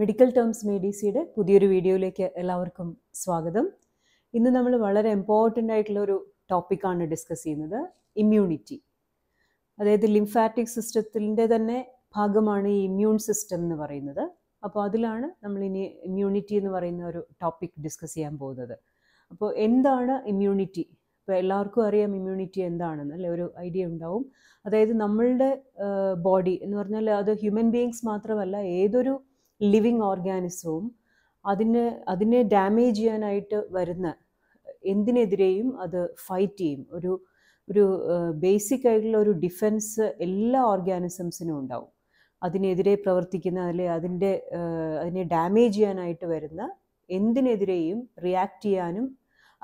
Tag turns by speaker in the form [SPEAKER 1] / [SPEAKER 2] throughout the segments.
[SPEAKER 1] medical terms മെഡിസിയുടെ പുതിയൊരു വീഡിയോയിലേക്ക് എല്ലാവർക്കും സ്വാഗതം ഇന്ന് നമ്മൾ വളരെ ഇമ്പോർട്ടൻ്റ് ആയിട്ടുള്ള ഒരു ടോപ്പിക്കാണ് ഡിസ്കസ് ചെയ്യുന്നത് ഇമ്മ്യൂണിറ്റി അതായത് ലിംഫാറ്റിക് സിസ്റ്റത്തിൻ്റെ തന്നെ ഭാഗമാണ് ഈ ഇമ്മ്യൂൺ സിസ്റ്റം എന്ന് പറയുന്നത് അപ്പോൾ അതിലാണ് നമ്മൾ ഇനി ഇമ്മ്യൂണിറ്റി എന്ന് പറയുന്ന ഒരു ടോപ്പിക് ഡിസ്കസ് ചെയ്യാൻ പോകുന്നത് അപ്പോൾ എന്താണ് ഇമ്മ്യൂണിറ്റി ഇപ്പോൾ എല്ലാവർക്കും അറിയാം ഇമ്മ്യൂണിറ്റി എന്താണെന്ന് അല്ലെ ഒരു ഐഡിയ ഉണ്ടാവും അതായത് നമ്മളുടെ ബോഡി എന്ന് പറഞ്ഞാൽ അത് ഹ്യൂമൻ ബീയിങ്സ് മാത്രമല്ല ഏതൊരു ലിവിങ് ഓർഗാനിസവും അതിന് അതിനെ ഡാമേജ് ചെയ്യാനായിട്ട് വരുന്ന എന്തിനെതിരെയും അത് ഫൈറ്റ് ചെയ്യും ഒരു ഒരു ബേസിക് ആയിട്ടുള്ള ഒരു ഡിഫൻസ് എല്ലാ ഓർഗാനിസംസിനും ഉണ്ടാവും അതിനെതിരെ പ്രവർത്തിക്കുന്ന അല്ലെ അതിൻ്റെ അതിനെ ഡാമേജ് ചെയ്യാനായിട്ട് വരുന്ന എന്തിനെതിരെയും റിയാക്ട് ചെയ്യാനും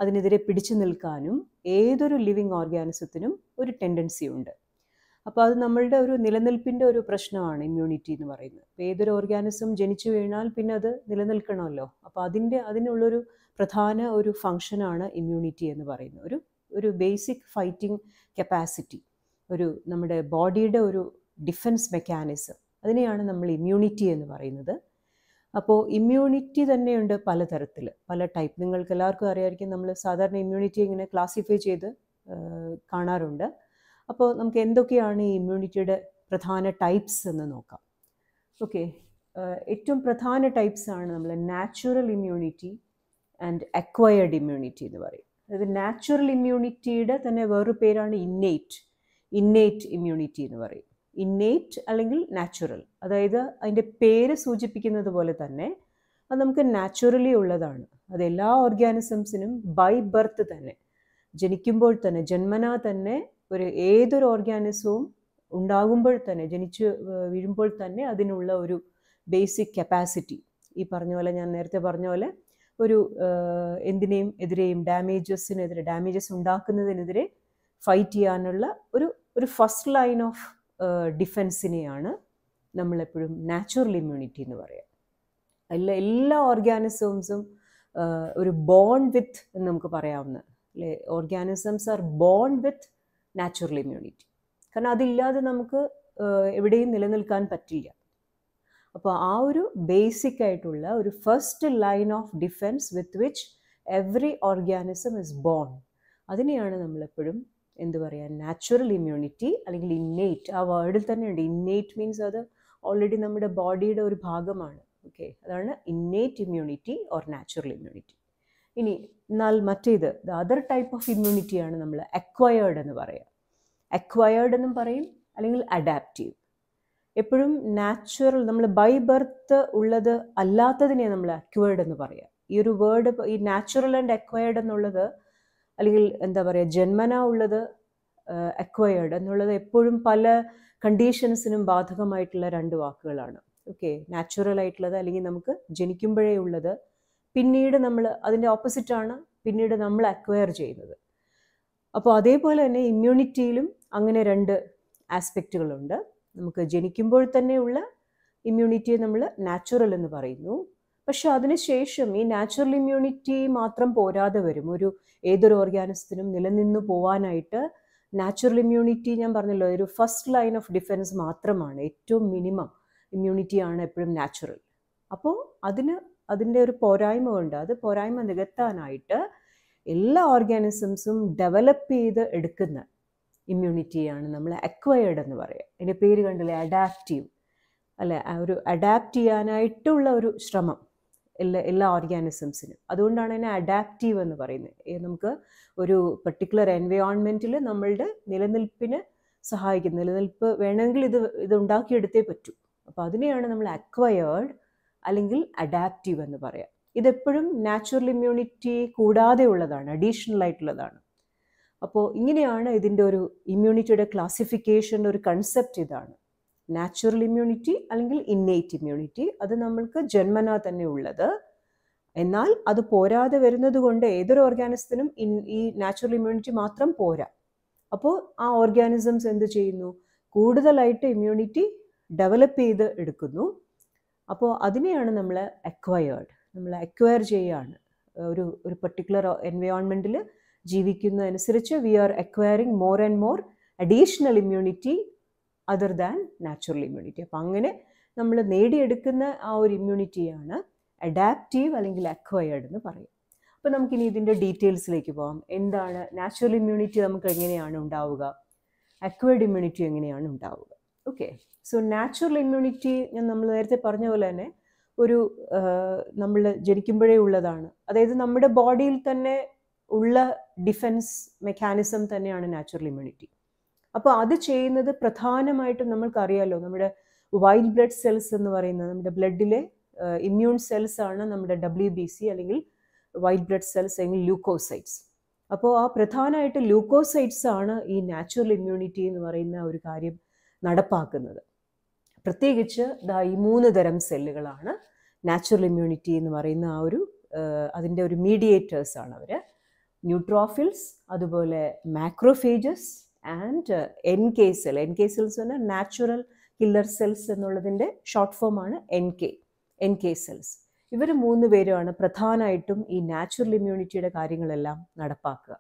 [SPEAKER 1] അതിനെതിരെ പിടിച്ചു നിൽക്കാനും ഏതൊരു ലിവിങ് ഓർഗാനിസത്തിനും ഒരു ടെൻഡൻസി ഉണ്ട് അപ്പോൾ അത് നമ്മളുടെ ഒരു നിലനിൽപ്പിൻ്റെ ഒരു പ്രശ്നമാണ് ഇമ്മ്യൂണിറ്റി എന്ന് പറയുന്നത് ഇപ്പോൾ ഏതൊരു ഓർഗാനിസം ജനിച്ചു വീണാൽ പിന്നെ അത് നിലനിൽക്കണമല്ലോ അപ്പോൾ അതിൻ്റെ അതിനുള്ളൊരു പ്രധാന ഒരു ഫങ്ഷനാണ് ഇമ്മ്യൂണിറ്റി എന്ന് പറയുന്നത് ഒരു ഒരു ബേസിക് ഫൈറ്റിംഗ് കപ്പാസിറ്റി ഒരു നമ്മുടെ ബോഡിയുടെ ഒരു ഡിഫൻസ് മെക്കാനിസം അതിനെയാണ് നമ്മൾ ഇമ്മ്യൂണിറ്റി എന്ന് പറയുന്നത് അപ്പോൾ ഇമ്മ്യൂണിറ്റി തന്നെയുണ്ട് പലതരത്തിൽ പല ടൈപ്പ് നിങ്ങൾക്ക് എല്ലാവർക്കും അറിയാമായിരിക്കും നമ്മൾ സാധാരണ ഇമ്മ്യൂണിറ്റി ഇങ്ങനെ ക്ലാസിഫൈ ചെയ്ത് കാണാറുണ്ട് അപ്പോൾ നമുക്ക് എന്തൊക്കെയാണ് ഈ ഇമ്മ്യൂണിറ്റിയുടെ പ്രധാന ടൈപ്സ് എന്ന് നോക്കാം ഓക്കെ ഏറ്റവും പ്രധാന ടൈപ്സ് ആണ് നമ്മൾ natural immunity and acquired immunity എന്ന് പറയും അതായത് നാച്ചുറൽ ഇമ്മ്യൂണിറ്റിയുടെ തന്നെ വേറൊരു പേരാണ് ഇന്നേറ്റ് ഇന്നേറ്റ് ഇമ്മ്യൂണിറ്റി എന്ന് പറയും ഇന്നേറ്റ് അല്ലെങ്കിൽ നാച്ചുറൽ അതായത് അതിൻ്റെ പേര് സൂചിപ്പിക്കുന്നത് പോലെ തന്നെ അത് നമുക്ക് നാച്ചുറലി ഉള്ളതാണ് അത് എല്ലാ ഓർഗാനിസംസിനും ബൈ ബർത്ത് തന്നെ ജനിക്കുമ്പോൾ തന്നെ ജന്മനാ തന്നെ ഒരു ഏതൊരു ഓർഗാനിസവും ഉണ്ടാകുമ്പോൾ തന്നെ ജനിച്ച് വീഴുമ്പോൾ തന്നെ അതിനുള്ള ഒരു ബേസിക് കപ്പാസിറ്റി ഈ പറഞ്ഞ പോലെ ഞാൻ നേരത്തെ പറഞ്ഞ പോലെ ഒരു എന്തിനേയും എതിരെയും ഡാമേജസിനെതിരെ ഡാമേജസ് ഉണ്ടാക്കുന്നതിനെതിരെ ഫൈറ്റ് ചെയ്യാനുള്ള ഒരു ഒരു ഫസ്റ്റ് ലൈൻ ഓഫ് ഡിഫെൻസിനെയാണ് നമ്മളെപ്പോഴും നാച്ചുറൽ ഇമ്മ്യൂണിറ്റി എന്ന് പറയുക എല്ലാ എല്ലാ ഓർഗാനിസംസും ഒരു ബോൺ വിത്ത് എന്ന് നമുക്ക് പറയാവുന്ന അല്ലെ organisms are born with natural immunity കാരണം അതില്ലാതെ നമുക്ക് എവിടെയും നിലനിൽക്കാൻ പറ്റില്ല അപ്പോൾ ആ ഒരു ബേസിക് ആയിട്ടുള്ള ഒരു first line of defence with which every organism is born അതിനെയാണ് നമ്മളെപ്പോഴും എന്ത് പറയുക നാച്ചുറൽ ഇമ്മ്യൂണിറ്റി അല്ലെങ്കിൽ ഇന്നേറ്റ് ആ വേർഡിൽ തന്നെയുണ്ട് ഇന്നേറ്റ് മീൻസ് അത് ഓൾറെഡി നമ്മുടെ ബോഡിയുടെ ഒരു ഭാഗമാണ് ഓക്കെ അതാണ് innate immunity or natural immunity ഇനി എന്നാൽ മറ്റേത് ദ അതർ ടൈപ്പ് ഓഫ് ഇമ്മ്യൂണിറ്റിയാണ് നമ്മൾ അക്വയേർഡ് എന്ന് പറയുക അക്വയേർഡ് എന്നും പറയും അല്ലെങ്കിൽ അഡാപ്റ്റീവ് എപ്പോഴും നാച്ചുറൽ നമ്മൾ ബൈ ബർത്ത് ഉള്ളത് അല്ലാത്തതിനെ നമ്മൾ അക്വയേർഡ് എന്ന് പറയുക ഈ ഒരു വേർഡ് ഈ നാച്ചുറൽ ആൻഡ് അക്വയേർഡ് എന്നുള്ളത് അല്ലെങ്കിൽ എന്താ പറയുക ജന്മന ഉള്ളത് അക്വയേർഡ് എന്നുള്ളത് എപ്പോഴും പല കണ്ടീഷൻസിനും ബാധകമായിട്ടുള്ള രണ്ട് വാക്കുകളാണ് ഓക്കെ നാച്ചുറൽ ആയിട്ടുള്ളത് അല്ലെങ്കിൽ നമുക്ക് ജനിക്കുമ്പോഴേ ഉള്ളത് പിന്നീട് നമ്മൾ അതിൻ്റെ ഓപ്പോസിറ്റാണ് പിന്നീട് നമ്മൾ അക്വയർ ചെയ്യുന്നത് അപ്പോൾ അതേപോലെ തന്നെ ഇമ്മ്യൂണിറ്റിയിലും അങ്ങനെ രണ്ട് ആസ്പെക്റ്റുകളുണ്ട് നമുക്ക് ജനിക്കുമ്പോൾ തന്നെയുള്ള ഇമ്മ്യൂണിറ്റിയെ നമ്മൾ നാച്ചുറൽ എന്ന് പറയുന്നു പക്ഷെ അതിനുശേഷം ഈ നാച്ചുറൽ ഇമ്മ്യൂണിറ്റി മാത്രം പോരാതെ വരും ഒരു ഏതൊരു ഓർഗാനിസത്തിനും നിലനിന്ന് പോവാനായിട്ട് നാച്ചുറൽ ഇമ്മ്യൂണിറ്റി ഞാൻ പറഞ്ഞല്ലോ ഒരു ഫസ്റ്റ് ലൈൻ ഓഫ് ഡിഫൻസ് മാത്രമാണ് ഏറ്റവും മിനിമം ഇമ്മ്യൂണിറ്റിയാണ് എപ്പോഴും നാച്ചുറൽ അപ്പോൾ അതിന് അതിൻ്റെ ഒരു പോരായ്മ ഉണ്ട് അത് പോരായ്മ നികത്താനായിട്ട് എല്ലാ ഓർഗാനിസംസും ഡെവലപ്പ് ചെയ്ത് എടുക്കുന്ന ഇമ്മ്യൂണിറ്റിയാണ് നമ്മൾ അക്വയേർഡ് എന്ന് പറയുക അതിൻ്റെ പേര് കണ്ടില്ലേ അഡാപ്റ്റീവ് അല്ലെ ഒരു അഡാപ്റ്റ് ചെയ്യാനായിട്ടുള്ള ഒരു ശ്രമം എല്ലാ എല്ലാ ഓർഗാനിസംസിനും അതുകൊണ്ടാണ് അതിനെ അഡാപ്റ്റീവ് എന്ന് പറയുന്നത് നമുക്ക് ഒരു പെർട്ടിക്കുലർ എൻവയോൺമെൻറ്റിൽ നമ്മളുടെ നിലനിൽപ്പിന് സഹായിക്കും നിലനിൽപ്പ് വേണമെങ്കിൽ ഇത് ഇത് ഉണ്ടാക്കിയെടുത്തേ പറ്റൂ അപ്പോൾ അതിനെയാണ് നമ്മൾ അക്വയേർഡ് അല്ലെങ്കിൽ അഡാപ്റ്റീവ് എന്ന് പറയാം ഇതെപ്പോഴും നാച്ചുറൽ ഇമ്മ്യൂണിറ്റി കൂടാതെ ഉള്ളതാണ് അഡീഷണൽ ആയിട്ടുള്ളതാണ് അപ്പോൾ ഇങ്ങനെയാണ് ഇതിൻ്റെ ഒരു ഇമ്മ്യൂണിറ്റിയുടെ ക്ലാസിഫിക്കേഷൻ ഒരു കൺസെപ്റ്റ് ഇതാണ് നാച്ചുറൽ ഇമ്മ്യൂണിറ്റി അല്ലെങ്കിൽ ഇന്നേറ്റ് ഇമ്മ്യൂണിറ്റി അത് നമ്മൾക്ക് ജന്മനാ തന്നെ ഉള്ളത് എന്നാൽ അത് പോരാതെ വരുന്നത് കൊണ്ട് ഏതൊരു ഓർഗാനിസത്തിനും ഈ നാച്ചുറൽ ഇമ്മ്യൂണിറ്റി മാത്രം പോരാ അപ്പോൾ ആ ഓർഗാനിസംസ് എന്ത് ചെയ്യുന്നു കൂടുതലായിട്ട് ഇമ്മ്യൂണിറ്റി ഡെവലപ്പ് ചെയ്ത് എടുക്കുന്നു അപ്പോൾ അതിനെയാണ് നമ്മൾ അക്വയേർഡ് നമ്മൾ അക്വയർ ചെയ്യുകയാണ് ഒരു ഒരു പെർട്ടിക്കുലർ എൻവയോൺമെൻറ്റിൽ ജീവിക്കുന്നതനുസരിച്ച് we are acquiring more and more additional immunity other than natural immunity അപ്പം അങ്ങനെ നമ്മൾ നേടിയെടുക്കുന്ന ആ ഒരു ഇമ്മ്യൂണിറ്റിയാണ് അഡാപ്റ്റീവ് അല്ലെങ്കിൽ അക്വയേർഡ് എന്ന് പറയും അപ്പോൾ നമുക്കിനി ഇതിൻ്റെ ഡീറ്റെയിൽസിലേക്ക് പോകാം എന്താണ് നാച്ചുറൽ ഇമ്മ്യൂണിറ്റി നമുക്ക് എങ്ങനെയാണ് ഉണ്ടാവുക അക്വേർഡ് ഇമ്മ്യൂണിറ്റി എങ്ങനെയാണ് ഉണ്ടാവുക ഓക്കെ സോ നാച്ചുറൽ ഇമ്മ്യൂണിറ്റി ഞാൻ നമ്മൾ നേരത്തെ പറഞ്ഞ പോലെ തന്നെ ഒരു നമ്മൾ ജനിക്കുമ്പോഴേ ഉള്ളതാണ് അതായത് നമ്മുടെ ബോഡിയിൽ തന്നെ ഉള്ള ഡിഫെൻസ് മെക്കാനിസം തന്നെയാണ് നാച്ചുറൽ ഇമ്മ്യൂണിറ്റി അപ്പോൾ അത് ചെയ്യുന്നത് പ്രധാനമായിട്ടും നമ്മൾക്കറിയാലോ നമ്മുടെ വൈൽഡ് ബ്ലഡ് സെൽസ് എന്ന് പറയുന്നത് നമ്മുടെ ബ്ലഡിലെ ഇമ്മ്യൂൺ സെൽസ് ആണ് നമ്മുടെ ഡബ്ല്യു ബി സി അല്ലെങ്കിൽ വൈറ്റ് ബ്ലഡ് സെൽസ് അല്ലെങ്കിൽ ലൂക്കോസൈറ്റ്സ് അപ്പോൾ ആ പ്രധാനമായിട്ട് ലൂക്കോസൈറ്റ്സ് ആണ് ഈ നാച്ചുറൽ ഇമ്മ്യൂണിറ്റി എന്ന് പറയുന്ന ഒരു കാര്യം നടപ്പാക്കുന്നത് പ്രത്യേകിച്ച് ഈ മൂന്ന് തരം സെല്ലുകളാണ് നാച്ചുറൽ ഇമ്മ്യൂണിറ്റി എന്ന് പറയുന്ന ആ ഒരു അതിൻ്റെ ഒരു മീഡിയേറ്റേഴ്സ് ആണ് അവർ ന്യൂട്രോഫിൽസ് അതുപോലെ macrophages and N K cell N K cells പറഞ്ഞാൽ നാച്ചുറൽ കില്ലർ സെൽസ് എന്നുള്ളതിൻ്റെ ഷോർട്ട് ഫോം ആണ് N K N K cells ഇവർ മൂന്ന് പേരുമാണ് പ്രധാനമായിട്ടും ഈ നാച്ചുറൽ ഇമ്മ്യൂണിറ്റിയുടെ കാര്യങ്ങളെല്ലാം നടപ്പാക്കുക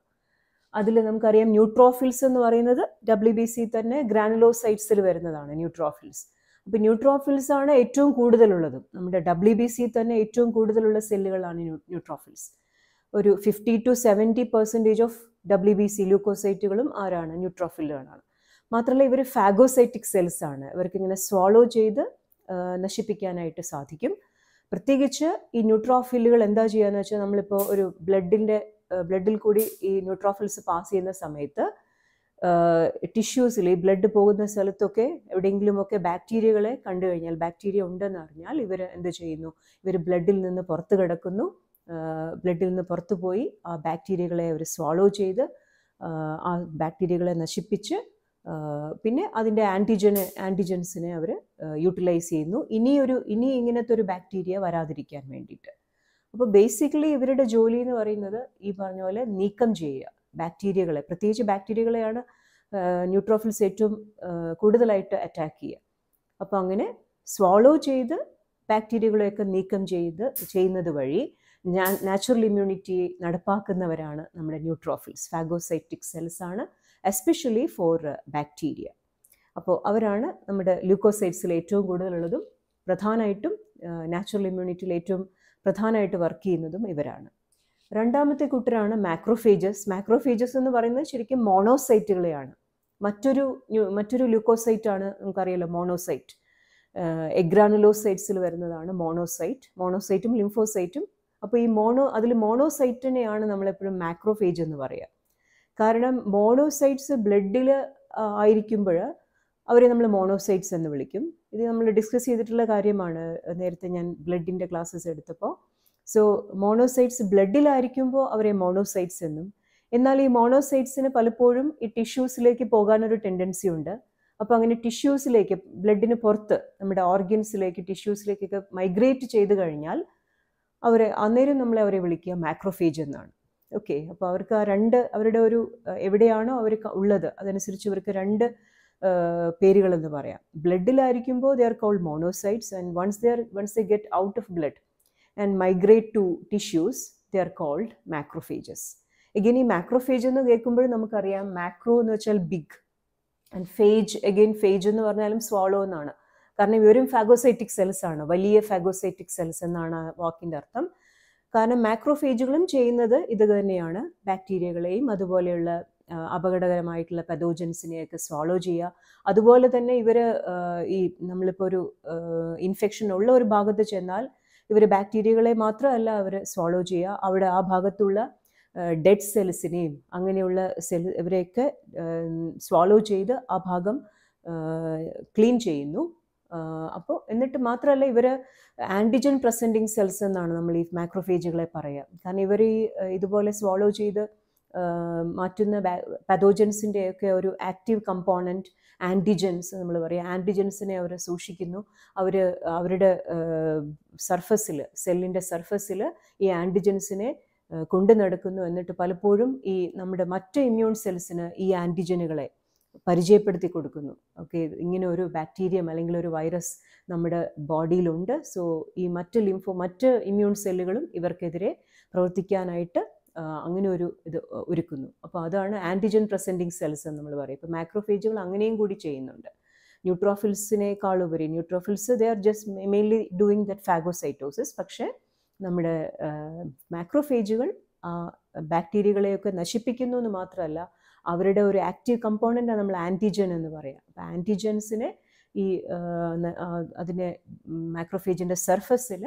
[SPEAKER 1] അതിൽ നമുക്കറിയാം ന്യൂട്രോഫിൽസ് എന്ന് പറയുന്നത് ഡബ്ല്യു ബി സി തന്നെ ഗ്രാനുലോസൈറ്റ്സിൽ വരുന്നതാണ് ന്യൂട്രോഫിൽസ് അപ്പോൾ ന്യൂട്രോഫിൽസ് ആണ് ഏറ്റവും കൂടുതലുള്ളത് നമ്മുടെ ഡബ്ല്യു ബി സി തന്നെ ഏറ്റവും കൂടുതലുള്ള സെല്ലുകളാണ് ന്യൂട്രോഫിൽസ് ഒരു fifty to seventy percentage of W B C ലൂക്കോസൈറ്റുകളും ആരാണ് ന്യൂട്രോഫിലുകളാണ് മാത്രമല്ല ഇവർ ഫാഗോസൈറ്റിക് സെൽസ് ആണ് ഇവർക്ക് ഇങ്ങനെ സ്വാളോ ചെയ്ത് നശിപ്പിക്കാനായിട്ട് സാധിക്കും പ്രത്യേകിച്ച് ഈ ന്യൂട്രോഫില്ലുകൾ എന്താ എന്ന് വെച്ചാൽ നമ്മളിപ്പോൾ ഒരു ബ്ലഡിൻ്റെ ബ്ലഡിൽ കൂടി ഈ ന്യൂട്രോഫിൽസ് പാസ് ചെയ്യുന്ന സമയത്ത് ടിഷ്യൂസിൽ ഈ ബ്ലഡ് പോകുന്ന സ്ഥലത്തൊക്കെ എവിടെയെങ്കിലുമൊക്കെ ബാക്ടീരിയകളെ കണ്ടു കഴിഞ്ഞാൽ ബാക്ടീരിയ ഉണ്ടെന്ന് അറിഞ്ഞാൽ ഇവർ എന്ത് ചെയ്യുന്നു ഇവർ ബ്ലഡിൽ നിന്ന് പുറത്ത് കിടക്കുന്നു ബ്ലഡിൽ നിന്ന് പുറത്തു പോയി ആ ബാക്ടീരിയകളെ അവർ സ്വാളോ ചെയ്ത് ആ ബാക്ടീരിയകളെ നശിപ്പിച്ച് പിന്നെ അതിൻ്റെ ആൻറ്റിജന് ആൻറ്റിജൻസിനെ അവർ യൂട്ടിലൈസ് ചെയ്യുന്നു ഇനിയൊരു ഇനി ഇങ്ങനത്തെ ഒരു ബാക്ടീരിയ വരാതിരിക്കാൻ വേണ്ടിയിട്ട് അപ്പോൾ ബേസിക്കലി ഇവരുടെ ജോലി എന്ന് പറയുന്നത് ഈ പറഞ്ഞ പോലെ നീക്കം ചെയ്യുക ബാക്ടീരിയകളെ പ്രത്യേകിച്ച് ബാക്ടീരിയകളെയാണ് ന്യൂട്രോഫിൽസ് ഏറ്റവും കൂടുതലായിട്ട് അറ്റാക്ക് ചെയ്യുക അപ്പോൾ അങ്ങനെ സ്വാളോ ചെയ്ത് ബാക്ടീരിയകളെയൊക്കെ നീക്കം ചെയ്ത് ചെയ്യുന്നത് വഴി നാച്ചുറൽ ഇമ്മ്യൂണിറ്റി നടപ്പാക്കുന്നവരാണ് നമ്മുടെ ന്യൂട്രോഫിൽസ് ഫാഗോസൈറ്റിക് സെൽസ് ആണ് എസ്പെഷ്യലി ഫോർ ബാക്ടീരിയ അപ്പോൾ അവരാണ് നമ്മുടെ ലൂക്കോസൈറ്റ്സിൽ ഏറ്റവും കൂടുതലുള്ളതും പ്രധാനമായിട്ടും നാച്ചുറൽ ഇമ്മ്യൂണിറ്റിയിൽ ഏറ്റവും പ്രധാനമായിട്ട് വർക്ക് ചെയ്യുന്നതും ഇവരാണ് രണ്ടാമത്തെ കൂട്ടരാണ് മാക്രോഫേജസ് മാക്രോഫേജസ് എന്ന് പറയുന്നത് ശരിക്കും മോണോസൈറ്റുകളെയാണ് മറ്റൊരു മറ്റൊരു ല്യൂക്കോസൈറ്റ് ആണ് നമുക്കറിയാലോ മോണോസൈറ്റ് എഗ്രാനുലോസൈറ്റ്സിൽ വരുന്നതാണ് മോണോസൈറ്റ് മോണോസൈറ്റും ലിംഫോസൈറ്റും അപ്പോൾ ഈ മോണോ അതിൽ മോണോസൈറ്റിനെയാണ് നമ്മളെപ്പോഴും മാക്രോഫേജ് എന്ന് പറയുക കാരണം മോണോസൈറ്റ്സ് ബ്ലഡിൽ ആയിരിക്കുമ്പോൾ അവരെ നമ്മൾ മോണോസൈറ്റ്സ് എന്ന് വിളിക്കും ഇത് നമ്മൾ ഡിസ്കസ് ചെയ്തിട്ടുള്ള കാര്യമാണ് നേരത്തെ ഞാൻ ബ്ലഡിൻ്റെ ക്ലാസ്സസ് എടുത്തപ്പോൾ സോ മോണോസൈറ്റ്സ് ബ്ലഡിലായിരിക്കുമ്പോൾ അവരെ മോണോസൈറ്റ്സ് എന്നും എന്നാൽ ഈ മോണോസൈറ്റ്സിന് പലപ്പോഴും ഈ ടിഷ്യൂസിലേക്ക് പോകാനൊരു ടെൻഡൻസി ഉണ്ട് അപ്പോൾ അങ്ങനെ ടിഷ്യൂസിലേക്ക് ബ്ലഡിന് പുറത്ത് നമ്മുടെ ഓർഗൻസിലേക്ക് ടിഷ്യൂസിലേക്കൊക്കെ മൈഗ്രേറ്റ് ചെയ്ത് കഴിഞ്ഞാൽ അവരെ അന്നേരം നമ്മളെ അവരെ വിളിക്കുക മാക്രോഫേജ് എന്നാണ് ഓക്കെ അപ്പോൾ അവർക്ക് ആ രണ്ട് അവരുടെ ഒരു എവിടെയാണോ അവർ ഉള്ളത് അതനുസരിച്ച് ഇവർക്ക് രണ്ട് എന്ന് പറയാം ബ്ലഡിലായിരിക്കുമ്പോൾ they are called monocytes and once they are once they get out of blood and migrate to tissues they are called macrophages again ഈ മാക്രോഫേജ് എന്ന് കേൾക്കുമ്പോഴും നമുക്കറിയാം മാക്രോ എന്ന് വെച്ചാൽ big and phage again phage എന്ന് പറഞ്ഞാലും സ്വാളോ എന്നാണ് കാരണം ഇവരും ഫാഗോസൈറ്റിക് സെൽസ് ആണ് വലിയ ഫാഗോസൈറ്റിക് സെൽസ് എന്നാണ് വാക്കിൻ്റെ അർത്ഥം കാരണം മാക്രോഫേജുകളും ചെയ്യുന്നത് ഇത് തന്നെയാണ് ബാക്ടീരിയകളെയും അതുപോലെയുള്ള അപകടകരമായിട്ടുള്ള പതോജൻസിനെയൊക്കെ സ്വാളോ ചെയ്യുക അതുപോലെ തന്നെ ഇവർ ഈ നമ്മളിപ്പോൾ ഒരു ഇൻഫെക്ഷൻ ഉള്ള ഒരു ഭാഗത്ത് ചെന്നാൽ ഇവർ ബാക്ടീരിയകളെ മാത്രമല്ല അവർ സ്വാളോ ചെയ്യുക അവിടെ ആ ഭാഗത്തുള്ള ഡെഡ് സെൽസിനെയും അങ്ങനെയുള്ള സെൽ ഇവരെയൊക്കെ സ്വാളോ ചെയ്ത് ആ ഭാഗം ക്ലീൻ ചെയ്യുന്നു അപ്പോൾ എന്നിട്ട് മാത്രമല്ല ഇവർ ആൻറ്റിജൻ പ്രസൻറ്റിങ് സെൽസ് എന്നാണ് നമ്മൾ ഈ മാക്രോഫേജുകളെ പറയുക കാരണം ഇവർ ഈ ഇതുപോലെ സ്വാളോ ചെയ്ത് മാറ്റുന്ന പതോജൻസിൻ്റെയൊക്കെ ഒരു ആക്റ്റീവ് കമ്പോണൻറ്റ് ആൻറ്റിജൻസ് നമ്മൾ പറയും ആൻറ്റിജൻസിനെ അവർ സൂക്ഷിക്കുന്നു അവർ അവരുടെ സർഫസിൽ സെല്ലിൻ്റെ സർഫസിൽ ഈ ആൻറ്റിജൻസിനെ കൊണ്ടു നടക്കുന്നു എന്നിട്ട് പലപ്പോഴും ഈ നമ്മുടെ മറ്റ് ഇമ്മ്യൂൺ സെൽസിന് ഈ ആൻറ്റിജനുകളെ പരിചയപ്പെടുത്തി കൊടുക്കുന്നു ഓക്കെ ഇങ്ങനെ ഒരു ബാക്ടീരിയം അല്ലെങ്കിൽ ഒരു വൈറസ് നമ്മുടെ ബോഡിയിലുണ്ട് സോ ഈ മറ്റ് ലിംഫോ മറ്റ് ഇമ്മ്യൂൺ സെല്ലുകളും ഇവർക്കെതിരെ പ്രവർത്തിക്കാനായിട്ട് അങ്ങനെ ഒരു ഇത് ഒരുക്കുന്നു അപ്പോൾ അതാണ് ആൻറ്റിജൻ പ്രസൻറ്റിങ് സെൽസ് എന്ന് നമ്മൾ പറയും ഇപ്പോൾ മാക്രോഫേജുകൾ അങ്ങനെയും കൂടി ചെയ്യുന്നുണ്ട് ന്യൂട്രോഫിൽസിനേക്കാൾ ഉപരി neutrophils they are just mainly doing that phagocytosis പക്ഷേ നമ്മുടെ മാക്രോഫേജുകൾ ബാക്ടീരിയകളെയൊക്കെ നശിപ്പിക്കുന്നു എന്ന് മാത്രമല്ല അവരുടെ ഒരു ആക്റ്റീവ് കമ്പോണൻ്റ് നമ്മൾ ആൻറ്റിജൻ എന്ന് പറയാം അപ്പോൾ ആൻറ്റിജൻസിനെ ഈ അതിനെ മാക്രോഫേജിൻ്റെ സർഫസിൽ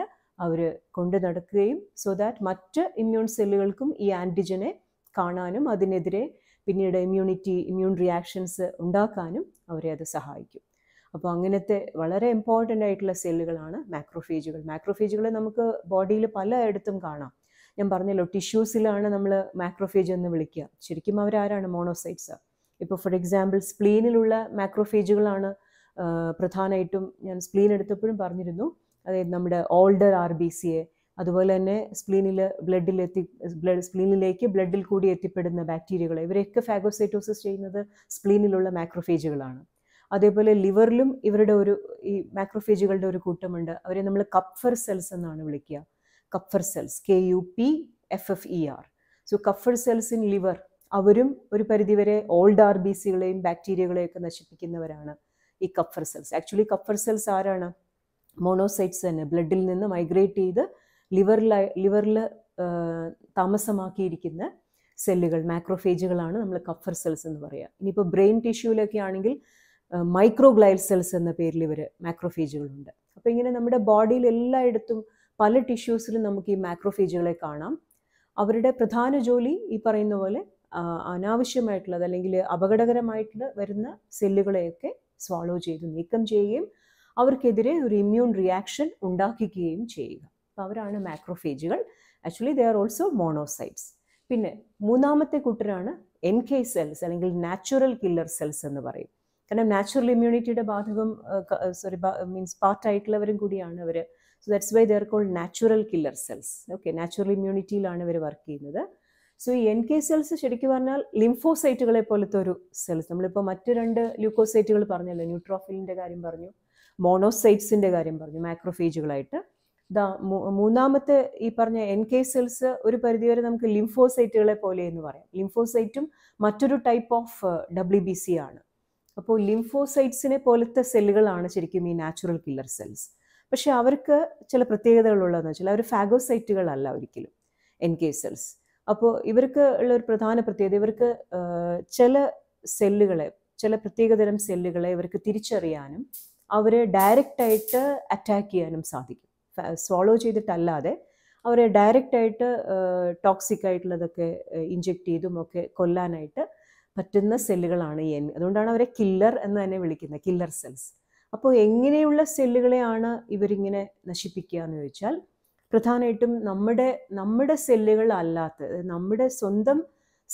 [SPEAKER 1] അവർ കൊണ്ടു നടക്കുകയും സോ ദാറ്റ് മറ്റ് ഇമ്മ്യൂൺ സെല്ലുകൾക്കും ഈ ആൻറ്റിജനെ കാണാനും അതിനെതിരെ പിന്നീട് ഇമ്മ്യൂണിറ്റി ഇമ്മ്യൂൺ റിയാക്ഷൻസ് ഉണ്ടാക്കാനും അവരെ അത് സഹായിക്കും അപ്പോൾ അങ്ങനത്തെ വളരെ ഇമ്പോർട്ടൻ്റ് ആയിട്ടുള്ള സെല്ലുകളാണ് മാക്രോഫേജുകൾ മാക്രോഫേജുകൾ നമുക്ക് ബോഡിയിൽ പലയിടത്തും കാണാം ഞാൻ പറഞ്ഞല്ലോ ടിഷ്യൂസിലാണ് നമ്മൾ മാക്രോഫേജ് എന്ന് വിളിക്കുക ശരിക്കും അവരാരാണ് മോണോസൈറ്റ്സ് ഇപ്പോൾ ഫോർ എക്സാമ്പിൾ സ്പ്ലീനിലുള്ള മാക്രോഫേജുകളാണ് പ്രധാനമായിട്ടും ഞാൻ സ്പ്ലീൻ എടുത്തപ്പോഴും പറഞ്ഞിരുന്നു അതായത് നമ്മുടെ ഓൾഡർ ആർ ബി സി എ അതുപോലെ തന്നെ സ്പ്ലീനിൽ ബ്ലഡിൽ എത്തി ബ്ലഡ് സ്പ്ലീനിലേക്ക് ബ്ലഡിൽ കൂടി എത്തിപ്പെടുന്ന ബാക്ടീരിയകൾ ഇവരെയൊക്കെ ഫാഗോസൈറ്റോസിസ് ചെയ്യുന്നത് സ്പ്ലീനിലുള്ള മാക്രോഫേജുകളാണ് അതേപോലെ ലിവറിലും ഇവരുടെ ഒരു ഈ മാക്രോഫേജുകളുടെ ഒരു കൂട്ടമുണ്ട് അവരെ നമ്മൾ കപ്ഫർ സെൽസ് എന്നാണ് വിളിക്കുക Kupffer cells K U P F F E R so Kupffer cells in liver അവരും ഒരു പരിധിവരെ ഓൾഡ് ആർ ബി സികളെയും ബാക്ടീരിയകളെയൊക്കെ നശിപ്പിക്കുന്നവരാണ് ഈ Kupffer cells actually Kupffer cells ആരാണ് മോണോസൈറ്റ്സ് തന്നെ ബ്ലഡിൽ നിന്ന് മൈഗ്രേറ്റ് ചെയ്ത് ലിവറിൽ ലിവറിൽ താമസമാക്കിയിരിക്കുന്ന സെല്ലുകൾ മാക്രോഫേജുകളാണ് നമ്മൾ കഫർ സെൽസ് എന്ന് പറയുക ഇനിയിപ്പോൾ ബ്രെയിൻ ടിഷ്യൂവിലൊക്കെ ആണെങ്കിൽ മൈക്രോഗ്ലൈൽ സെൽസ് എന്ന പേരിൽ ഇവർ മാക്രോഫേജുകളുണ്ട് അപ്പോൾ ഇങ്ങനെ നമ്മുടെ ബോഡിയിൽ എല്ലായിടത്തും പല ടിഷ്യൂസിലും നമുക്ക് ഈ മാക്രോഫേജുകളെ കാണാം അവരുടെ പ്രധാന ജോലി ഈ പറയുന്ന പോലെ അനാവശ്യമായിട്ടുള്ളത് അല്ലെങ്കിൽ അപകടകരമായിട്ടുള്ള വരുന്ന സെല്ലുകളെയൊക്കെ സ്വാളോ ചെയ്ത് നീക്കം ചെയ്യുകയും അവർക്കെതിരെ ഒരു ഇമ്മ്യൂൺ റിയാക്ഷൻ ഉണ്ടാക്കുകയും ചെയ്യുക അപ്പോൾ അവരാണ് മാക്രോഫേജുകൾ actually they are also monocytes പിന്നെ മൂന്നാമത്തെ കൂട്ടരാണ് എൻ കെ സെൽസ് അല്ലെങ്കിൽ നാച്ചുറൽ കില്ലർ സെൽസ് എന്ന് പറയും കാരണം നാച്ചുറൽ ഇമ്മ്യൂണിറ്റിയുടെ ബാധകം സോറി മീൻസ് പാർട്ടായിട്ടുള്ളവരും കൂടിയാണ് അവർ so that's why they call natural killer cells okay natural ഇമ്മ്യൂണിറ്റിയിലാണ് ഇവർ വർക്ക് ചെയ്യുന്നത് സോ ഈ എൻ കെ സെൽസ് ശരിക്കും പറഞ്ഞാൽ ലിംഫോസൈറ്റുകളെ പോലത്തെ ഒരു സെൽസ് നമ്മളിപ്പോൾ മറ്റു രണ്ട് ല്യൂക്കോസൈറ്റുകൾ പറഞ്ഞല്ലോ ന്യൂട്രോഫിലിൻ്റെ കാര്യം പറഞ്ഞു മോണോസൈറ്റ്സിൻ്റെ കാര്യം പറഞ്ഞു മാക്രോഫേജുകളായിട്ട് ദാ മൂന്നാമത്തെ ഈ പറഞ്ഞ എൻ കെ സെൽസ് ഒരു പരിധിവരെ നമുക്ക് ലിംഫോസൈറ്റുകളെ പോലെ എന്ന് പറയാം ലിംഫോസൈറ്റും മറ്റൊരു type of W B C ആണ് അപ്പോൾ ലിംഫോസൈറ്റ്സിനെ പോലത്തെ സെല്ലുകളാണ് ശരിക്കും ഈ നാച്ചുറൽ കില്ലർ സെൽസ് പക്ഷേ അവർക്ക് ചില പ്രത്യേകതകളുള്ളതെന്ന് വെച്ചാൽ അവർ ഫാഗോസൈറ്റുകളല്ല ഒരിക്കലും എൻ കെ സെൽസ് അപ്പോൾ ഇവർക്ക് ഉള്ള ഒരു പ്രധാന പ്രത്യേകത ഇവർക്ക് ചില സെല്ലുകളെ ചില പ്രത്യേകതരം സെല്ലുകളെ ഇവർക്ക് തിരിച്ചറിയാനും അവരെ ഡയറക്റ്റായിട്ട് അറ്റാക്ക് ചെയ്യാനും സാധിക്കും സോളോ ചെയ്തിട്ടല്ലാതെ അവരെ ഡയറക്റ്റായിട്ട് ടോക്സിക് ആയിട്ടുള്ളതൊക്കെ ഇഞ്ചെക്ട് ചെയ്തും ഒക്കെ കൊല്ലാനായിട്ട് പറ്റുന്ന സെല്ലുകളാണ് ഈ അതുകൊണ്ടാണ് അവരെ കില്ലർ എന്ന് തന്നെ വിളിക്കുന്നത് കില്ലർ സെൽസ് അപ്പോൾ എങ്ങനെയുള്ള സെല്ലുകളെയാണ് ഇവരിങ്ങനെ നശിപ്പിക്കുക എന്ന് ചോദിച്ചാൽ പ്രധാനമായിട്ടും നമ്മുടെ നമ്മുടെ സെല്ലുകൾ അല്ലാത്ത നമ്മുടെ സ്വന്തം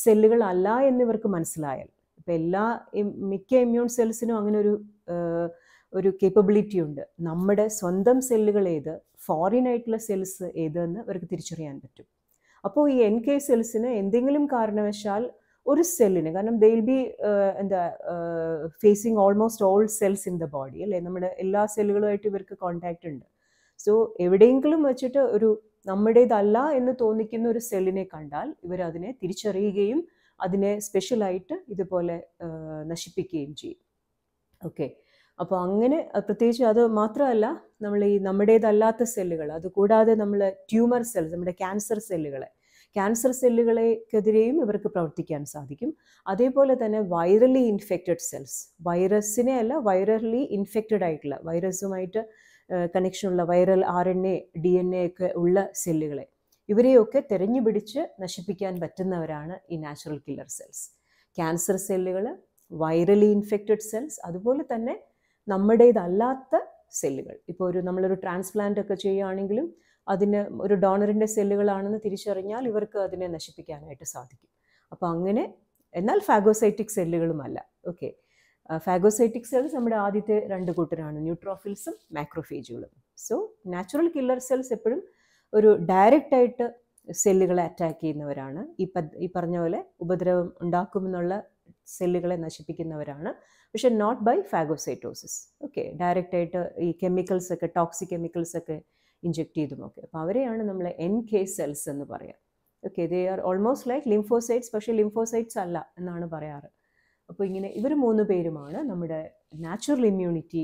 [SPEAKER 1] സെല്ലുകളല്ല എന്നിവർക്ക് മനസ്സിലായാൽ ഇപ്പം എല്ലാ മിക്ക ഇമ്മ്യൂൺ സെൽസിനും അങ്ങനെ ഒരു ഒരു കേപ്പബിലിറ്റി ഉണ്ട് നമ്മുടെ സ്വന്തം സെല്ലുകൾ ഏത് ഫോറിൻ ആയിട്ടുള്ള സെൽസ് ഏതെന്ന് അവർക്ക് തിരിച്ചറിയാൻ പറ്റും അപ്പോൾ ഈ എൻ കെ സെൽസിന് എന്തെങ്കിലും കാരണവശാൽ ഒരു സെല്ലിന് കാരണം ദേ ബി എന്താ facing almost all cells in the body അല്ലേ നമ്മുടെ എല്ലാ സെല്ലുകളുമായിട്ട് ഇവർക്ക് കോണ്ടാക്റ്റ് ഉണ്ട് സോ എവിടെയെങ്കിലും വെച്ചിട്ട് ഒരു നമ്മുടേതല്ല എന്ന് തോന്നിക്കുന്ന ഒരു സെല്ലിനെ കണ്ടാൽ ഇവർ അതിനെ തിരിച്ചറിയുകയും അതിനെ സ്പെഷ്യലായിട്ട് ഇതുപോലെ നശിപ്പിക്കുകയും ചെയ്യും ഓക്കെ അപ്പോൾ അങ്ങനെ പ്രത്യേകിച്ച് അത് മാത്രമല്ല നമ്മൾ ഈ നമ്മുടേതല്ലാത്ത സെല്ലുകൾ അതുകൂടാതെ നമ്മൾ ട്യൂമർ സെൽസ് നമ്മുടെ ക്യാൻസർ സെല്ലുകളെ ക്യാൻസർ സെല്ലുകളെക്കെതിരെയും ഇവർക്ക് പ്രവർത്തിക്കാൻ സാധിക്കും അതേപോലെ തന്നെ വൈറലി ഇൻഫെക്റ്റഡ് സെൽസ് വൈറസിനെ അല്ല വൈറലി ഇൻഫെക്റ്റഡ് ആയിട്ടുള്ള വൈറസുമായിട്ട് കണക്ഷനുള്ള viral R N A D N A ഒക്കെ ഉള്ള സെല്ലുകളെ ഇവരെയൊക്കെ തിരഞ്ഞു പിടിച്ച് നശിപ്പിക്കാൻ പറ്റുന്നവരാണ് ഈ നാച്ചുറൽ കില്ലർ സെൽസ് ക്യാൻസർ സെല്ലുകൾ വൈറലി ഇൻഫെക്റ്റഡ് സെൽസ് അതുപോലെ തന്നെ നമ്മുടേതല്ലാത്ത സെല്ലുകൾ ഇപ്പോൾ ഒരു നമ്മളൊരു ട്രാൻസ്പ്ലാന്റ് ഒക്കെ ചെയ്യുകയാണെങ്കിലും അതിന് ഒരു ഡോണറിൻ്റെ സെല്ലുകളാണെന്ന് തിരിച്ചറിഞ്ഞാൽ ഇവർക്ക് അതിനെ നശിപ്പിക്കാനായിട്ട് സാധിക്കും അപ്പോൾ അങ്ങനെ എന്നാൽ ഫാഗോസൈറ്റിക് സെല്ലുകളുമല്ല ഓക്കെ ഫാഗോസൈറ്റിക് സെൽസ് നമ്മുടെ ആദ്യത്തെ രണ്ട് കൂട്ടരാണ് ന്യൂട്രോഫിൽസും മാക്രോഫേജുകളും സോ നാച്ചുറൽ കില്ലർ സെൽസ് എപ്പോഴും ഒരു ഡയറക്റ്റ് ആയിട്ട് സെല്ലുകളെ അറ്റാക്ക് ചെയ്യുന്നവരാണ് ഈ ഈ പറഞ്ഞ പോലെ ഉപദ്രവം ഉണ്ടാക്കുമെന്നുള്ള സെല്ലുകളെ നശിപ്പിക്കുന്നവരാണ് പക്ഷെ നോട്ട് ബൈ ഫാഗോസൈറ്റോസിസ് ഓക്കെ ഡയറക്റ്റായിട്ട് ഈ കെമിക്കൽസ് ഒക്കെ ടോക്സിക് കെമിക്കൽസ് ഒക്കെ ഇഞ്ചെക്ട് ചെയ്തുമൊക്കെ അപ്പോൾ അവരെയാണ് നമ്മൾ എൻ കെ സെൽസ് എന്ന് പറയുക okay they are almost like lymphocytes പക്ഷേ ലിംഫോസൈറ്റ്സ് അല്ല എന്നാണ് പറയാറ് അപ്പോൾ ഇങ്ങനെ ഇവർ മൂന്ന് പേരുമാണ് നമ്മുടെ നാച്ചുറൽ ഇമ്മ്യൂണിറ്റി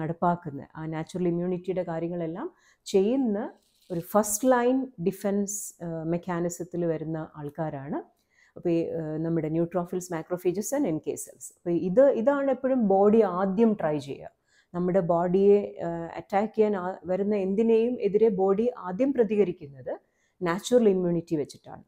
[SPEAKER 1] നടപ്പാക്കുന്ന ആ നാച്ചുറൽ ഇമ്മ്യൂണിറ്റിയുടെ കാര്യങ്ങളെല്ലാം ചെയ്യുന്ന ഒരു ഫസ്റ്റ് ലൈൻ ഡിഫെൻസ് മെക്കാനിസത്തിൽ വരുന്ന ആൾക്കാരാണ് അപ്പോൾ ഈ നമ്മുടെ neutrophils macrophages and N K cells അപ്പോൾ ഇത് ഇതാണ് എപ്പോഴും ബോഡി ആദ്യം ട്രൈ ചെയ്യുക നമ്മുടെ ബോഡിയെ അറ്റാക്ക് ചെയ്യാൻ വരുന്ന എന്തിനേയും എതിരെ ബോഡി ആദ്യം പ്രതികരിക്കുന്നത് നാച്ചുറൽ ഇമ്മ്യൂണിറ്റി വെച്ചിട്ടാണ്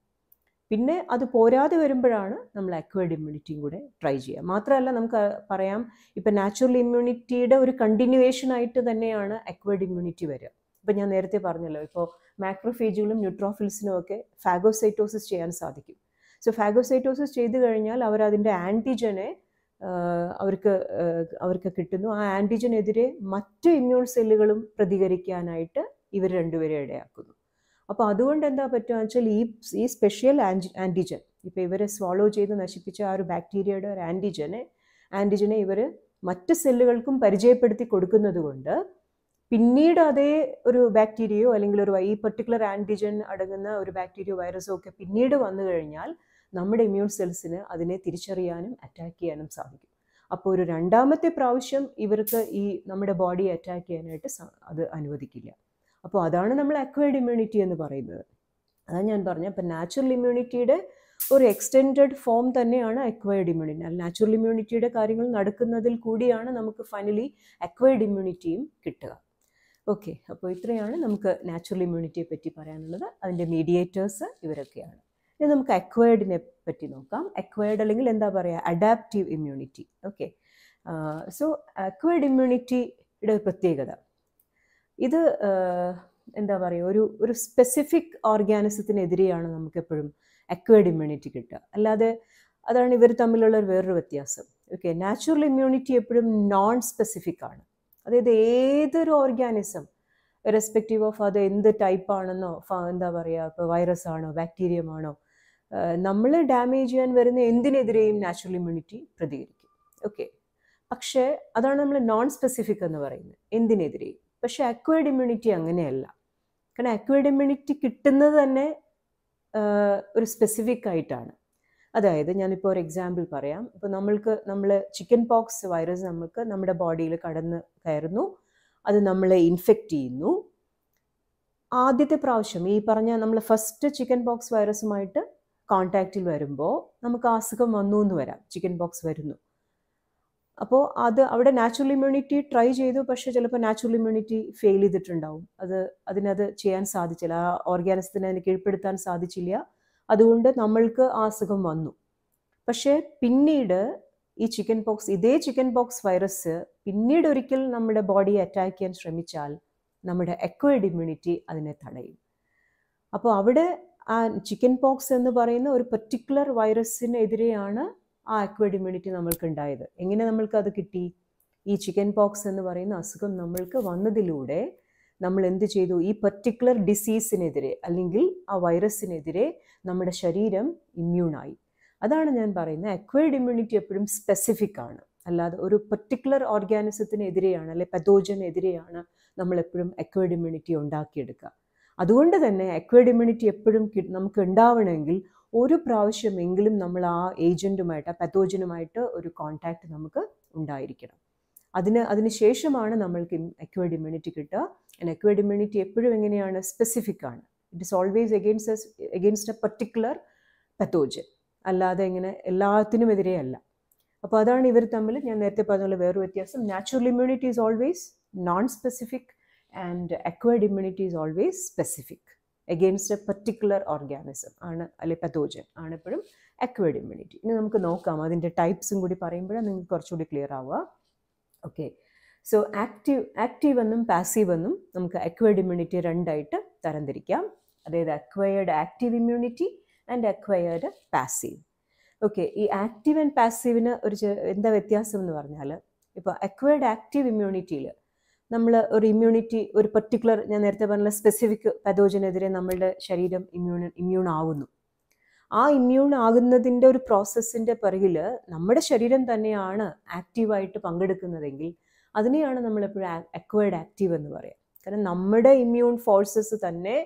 [SPEAKER 1] പിന്നെ അത് പോരാതെ വരുമ്പോഴാണ് നമ്മൾ അക്വേർഡ് ഇമ്മ്യൂണിറ്റിയും കൂടെ ട്രൈ ചെയ്യുക മാത്രമല്ല നമുക്ക് പറയാം ഇപ്പം നാച്ചുറൽ ഇമ്മ്യൂണിറ്റിയുടെ ഒരു കണ്ടിന്യൂവേഷൻ ആയിട്ട് തന്നെയാണ് അക്വേർഡ് ഇമ്മ്യൂണിറ്റി വരിക ഇപ്പം ഞാൻ നേരത്തെ പറഞ്ഞല്ലോ ഇപ്പോൾ മാക്രോഫേജുകളും ന്യൂട്രോഫിൽസിനും ഒക്കെ ഫാഗോസൈറ്റോസിസ് ചെയ്യാൻ സാധിക്കും സോ ഫാഗോസൈറ്റോസിസ് ചെയ്തു കഴിഞ്ഞാൽ അവർ അതിൻ്റെ ആൻറ്റിജനെ അവർക്ക് അവർക്ക് കിട്ടുന്നു ആ ആൻറ്റിജനെതിരെ മറ്റ് ഇമ്മ്യൂൺ സെല്ലുകളും പ്രതികരിക്കാനായിട്ട് ഇവർ രണ്ടുപേരെ ഇടയാക്കുന്നു അപ്പോൾ അതുകൊണ്ട് എന്താ പറ്റുക വെച്ചാൽ ഈ ഈ സ്പെഷ്യൽ ആൻറ്റി ആൻറ്റിജൻ ഇപ്പോൾ ഇവരെ സ്വാളോ ചെയ്ത് നശിപ്പിച്ച ആ ഒരു ബാക്ടീരിയയുടെ ഒരു ആൻറ്റിജനെ ആൻറ്റിജനെ ഇവർ മറ്റ് സെല്ലുകൾക്കും പരിചയപ്പെടുത്തി കൊടുക്കുന്നത് കൊണ്ട് പിന്നീട് അതേ ഒരു ബാക്ടീരിയയോ അല്ലെങ്കിൽ ഒരു ഈ പെർട്ടിക്കുലർ ആൻറ്റിജൻ അടങ്ങുന്ന ഒരു ബാക്ടീരിയോ വൈറസോ ഒക്കെ പിന്നീട് വന്നു കഴിഞ്ഞാൽ നമ്മുടെ ഇമ്മ്യൂൺ സെൽസിന് അതിനെ തിരിച്ചറിയാനും അറ്റാക്ക് ചെയ്യാനും സാധിക്കും അപ്പോൾ ഒരു രണ്ടാമത്തെ പ്രാവശ്യം ഇവർക്ക് ഈ നമ്മുടെ ബോഡിയെ അറ്റാക്ക് ചെയ്യാനായിട്ട് അത് അനുവദിക്കില്ല അപ്പോൾ അതാണ് നമ്മൾ അക്വയർഡ് ഇമ്മ്യൂണിറ്റി എന്ന് പറയുന്നത് അതാണ് ഞാൻ പറഞ്ഞത് അപ്പം നാച്ചുറൽ ഇമ്മ്യൂണിറ്റിയുടെ ഒരു എക്സ്റ്റെൻഡ് ഫോം തന്നെയാണ് അക്വയർഡ് ഇമ്മ്യൂണിറ്റി അല്ല നാച്ചുറൽ ഇമ്മ്യൂണിറ്റിയുടെ കാര്യങ്ങൾ നടക്കുന്നതിൽ കൂടിയാണ് നമുക്ക് ഫൈനലി അക്വയർഡ് ഇമ്മ്യൂണിറ്റിയും കിട്ടുക ഓക്കെ അപ്പോൾ ഇത്രയാണ് നമുക്ക് നാച്ചുറൽ ഇമ്മ്യൂണിറ്റിയെ പറ്റി പറയാനുള്ളത് അതിൻ്റെ മീഡിയേറ്റേഴ്സ് ഇവരൊക്കെയാണ് ഇനി നമുക്ക് അക്വയർഡിനെ പറ്റി നോക്കാം അക്വയർഡ് അല്ലെങ്കിൽ എന്താ പറയുക adaptive immunity okay so acquired ഇമ്മ്യൂണിറ്റിയുടെ പ്രത്യേകത ഇത് എന്താ പറയുക ഒരു ഒരു സ്പെസിഫിക് ഓർഗാനിസത്തിനെതിരെയാണ് നമുക്ക് എപ്പോഴും അക്വയർഡ് ഇമ്മ്യൂണിറ്റി കിട്ടുക അല്ലാതെ അതാണ് ഇവർ തമ്മിലുള്ള ഒരു വേറൊരു വ്യത്യാസം ഓക്കെ നാച്ചുറൽ ഇമ്മ്യൂണിറ്റി എപ്പോഴും നോൺ സ്പെസിഫിക് ആണ് അതായത് ഏതൊരു ഓർഗാനിസം റെസ്പെക്റ്റീവ് ഓഫ് അത് എന്ത് ആണെന്നോ എന്താ പറയുക ഇപ്പോൾ വൈറസ് ആണോ ബാക്ടീരിയമാണോ നമ്മൾ ഡാമേജ് ചെയ്യാൻ വരുന്ന എന്തിനെതിരെയും നാച്ചുറൽ ഇമ്മ്യൂണിറ്റി പ്രതികരിക്കും ഓക്കെ പക്ഷേ അതാണ് നമ്മൾ നോൺ സ്പെസിഫിക് എന്ന് പറയുന്നത് എന്തിനെതിരെയും പക്ഷേ അക്വേർഡ് ഇമ്മ്യൂണിറ്റി അങ്ങനെയല്ല കാരണം അക്വേർഡ് ഇമ്മ്യൂണിറ്റി കിട്ടുന്നത് തന്നെ ഒരു സ്പെസിഫിക് ആയിട്ടാണ് അതായത് ഞാനിപ്പോൾ ഒരു എക്സാമ്പിൾ പറയാം ഇപ്പോൾ നമ്മൾക്ക് നമ്മൾ ചിക്കൻ പോക്സ് വൈറസ് നമുക്ക് നമ്മുടെ ബോഡിയിൽ കടന്ന് കയറുന്നു അത് നമ്മളെ ഇൻഫെക്റ്റ് ചെയ്യുന്നു ആദ്യത്തെ പ്രാവശ്യം ഈ പറഞ്ഞ നമ്മൾ ഫസ്റ്റ് ചിക്കൻ പോക്സ് വൈറസുമായിട്ട് കോണ്ടാക്റ്റിൽ വരുമ്പോൾ നമുക്ക് ആ അസുഖം വന്നു എന്ന് വരാം ചിക്കൻ ബോക്സ് വരുന്നു അപ്പോൾ അത് അവിടെ നാച്ചുറൽ ഇമ്മ്യൂണിറ്റി ട്രൈ ചെയ്തു പക്ഷേ ചിലപ്പോൾ നാച്ചുറൽ ഇമ്മ്യൂണിറ്റി ഫെയിൽ ചെയ്തിട്ടുണ്ടാവും അത് അതിനത് ചെയ്യാൻ സാധിച്ചില്ല ആ ഓർഗാനിസത്തിന് അതിനെ കീഴ്പ്പെടുത്താൻ സാധിച്ചില്ല അതുകൊണ്ട് നമ്മൾക്ക് ആ അസുഖം വന്നു പക്ഷേ പിന്നീട് ഈ ചിക്കൻ പോക്സ് ഇതേ ചിക്കൻ പോക്സ് വൈറസ് പിന്നീട് ഒരിക്കൽ നമ്മുടെ ബോഡിയെ അറ്റാക്ക് ചെയ്യാൻ ശ്രമിച്ചാൽ നമ്മുടെ എക്വയർഡ് ഇമ്മ്യൂണിറ്റി അതിനെ തടയും അപ്പോൾ അവിടെ ആ ചിക്കൻ പോക്സ് എന്ന് പറയുന്ന ഒരു പെർട്ടിക്കുലർ വൈറസിനെതിരെയാണ് ആ ആക്വേഡ് ഇമ്മ്യൂണിറ്റി ഉണ്ടായത് എങ്ങനെ നമ്മൾക്ക് അത് കിട്ടി ഈ ചിക്കൻ പോക്സ് എന്ന് പറയുന്ന അസുഖം നമ്മൾക്ക് വന്നതിലൂടെ നമ്മൾ എന്ത് ചെയ്തു ഈ പെർട്ടിക്കുലർ ഡിസീസിനെതിരെ അല്ലെങ്കിൽ ആ വൈറസിനെതിരെ നമ്മുടെ ശരീരം ഇമ്മ്യൂണായി അതാണ് ഞാൻ പറയുന്നത് അക്വയർഡ് ഇമ്മ്യൂണിറ്റി എപ്പോഴും സ്പെസിഫിക് ആണ് അല്ലാതെ ഒരു പെർട്ടിക്കുലർ ഓർഗാനിസത്തിനെതിരെയാണ് അല്ലെ പതോജനെതിരെയാണ് നമ്മൾ എപ്പോഴും അക്വയർഡ് ഇമ്മ്യൂണിറ്റി ഉണ്ടാക്കിയെടുക്കുക അതുകൊണ്ട് തന്നെ അക്വേഡ് ഇമ്മ്യൂണിറ്റി എപ്പോഴും നമുക്ക് ഉണ്ടാവണമെങ്കിൽ ഒരു പ്രാവശ്യമെങ്കിലും നമ്മൾ ആ ഏജൻറ്റുമായിട്ട് ആ പത്തോജനുമായിട്ട് ഒരു കോണ്ടാക്റ്റ് നമുക്ക് ഉണ്ടായിരിക്കണം അതിന് അതിന് ശേഷമാണ് നമ്മൾക്ക് അക്വേഡ് ഇമ്മ്യൂണിറ്റി കിട്ടുക ആൻഡ് അക്വേഡ് ഇമ്മ്യൂണിറ്റി എപ്പോഴും എങ്ങനെയാണ് സ്പെസിഫിക് ആണ് it is always against against a particular pathogen അല്ലാതെ ഇങ്ങനെ എല്ലാത്തിനും എതിരെയല്ല അപ്പോൾ അതാണ് ഇവർ തമ്മിൽ ഞാൻ നേരത്തെ പറഞ്ഞുള്ള വേറൊരു വ്യത്യാസം natural immunity is always non specific and acquired immunity is always specific against a particular organism ആണ് അല്ലെങ്കിൽ പതോജൻ ആണ് എപ്പോഴും അക്വയർഡ് ഇമ്മ്യൂണിറ്റി ഇനി നമുക്ക് നോക്കാം അതിൻ്റെ ടൈപ്സും കൂടി പറയുമ്പോഴാണ് നിങ്ങൾക്ക് കുറച്ചുകൂടി ക്ലിയർ ആവുക ഓക്കെ സോ ആക്റ്റീവ് ആക്റ്റീവ് എന്നും പാസീവ് എന്നും നമുക്ക് അക്വയർഡ് ഇമ്മ്യൂണിറ്റി രണ്ടായിട്ട് തരംതിരിക്കാം അതായത് acquired active immunity and acquired passive okay ഈ ആക്റ്റീവ് ആൻഡ് പാസീവിന് ഒരു എന്താ വ്യത്യാസം എന്ന് പറഞ്ഞാൽ ഇപ്പോൾ അക്വയർഡ് ആക്റ്റീവ് ഇമ്മ്യൂണിറ്റിയിൽ നമ്മൾ ഒരു ഇമ്മ്യൂണിറ്റി ഒരു പെർട്ടിക്കുലർ ഞാൻ നേരത്തെ പറഞ്ഞ സ്പെസിഫിക് പതോജനെതിരെ നമ്മളുടെ ശരീരം ഇമ്മ്യൂൺ ഇമ്മ്യൂൺ ആവുന്നു ആ ഇമ്മ്യൂൺ ആകുന്നതിൻ്റെ ഒരു പ്രോസസ്സിൻ്റെ പിറകിൽ നമ്മുടെ ശരീരം തന്നെയാണ് ആക്റ്റീവായിട്ട് പങ്കെടുക്കുന്നതെങ്കിൽ അതിനെയാണ് നമ്മളെപ്പോഴും അക്വേർഡ് ആക്റ്റീവ് എന്ന് പറയാം കാരണം നമ്മുടെ ഇമ്മ്യൂൺ ഫോഴ്സസ് തന്നെ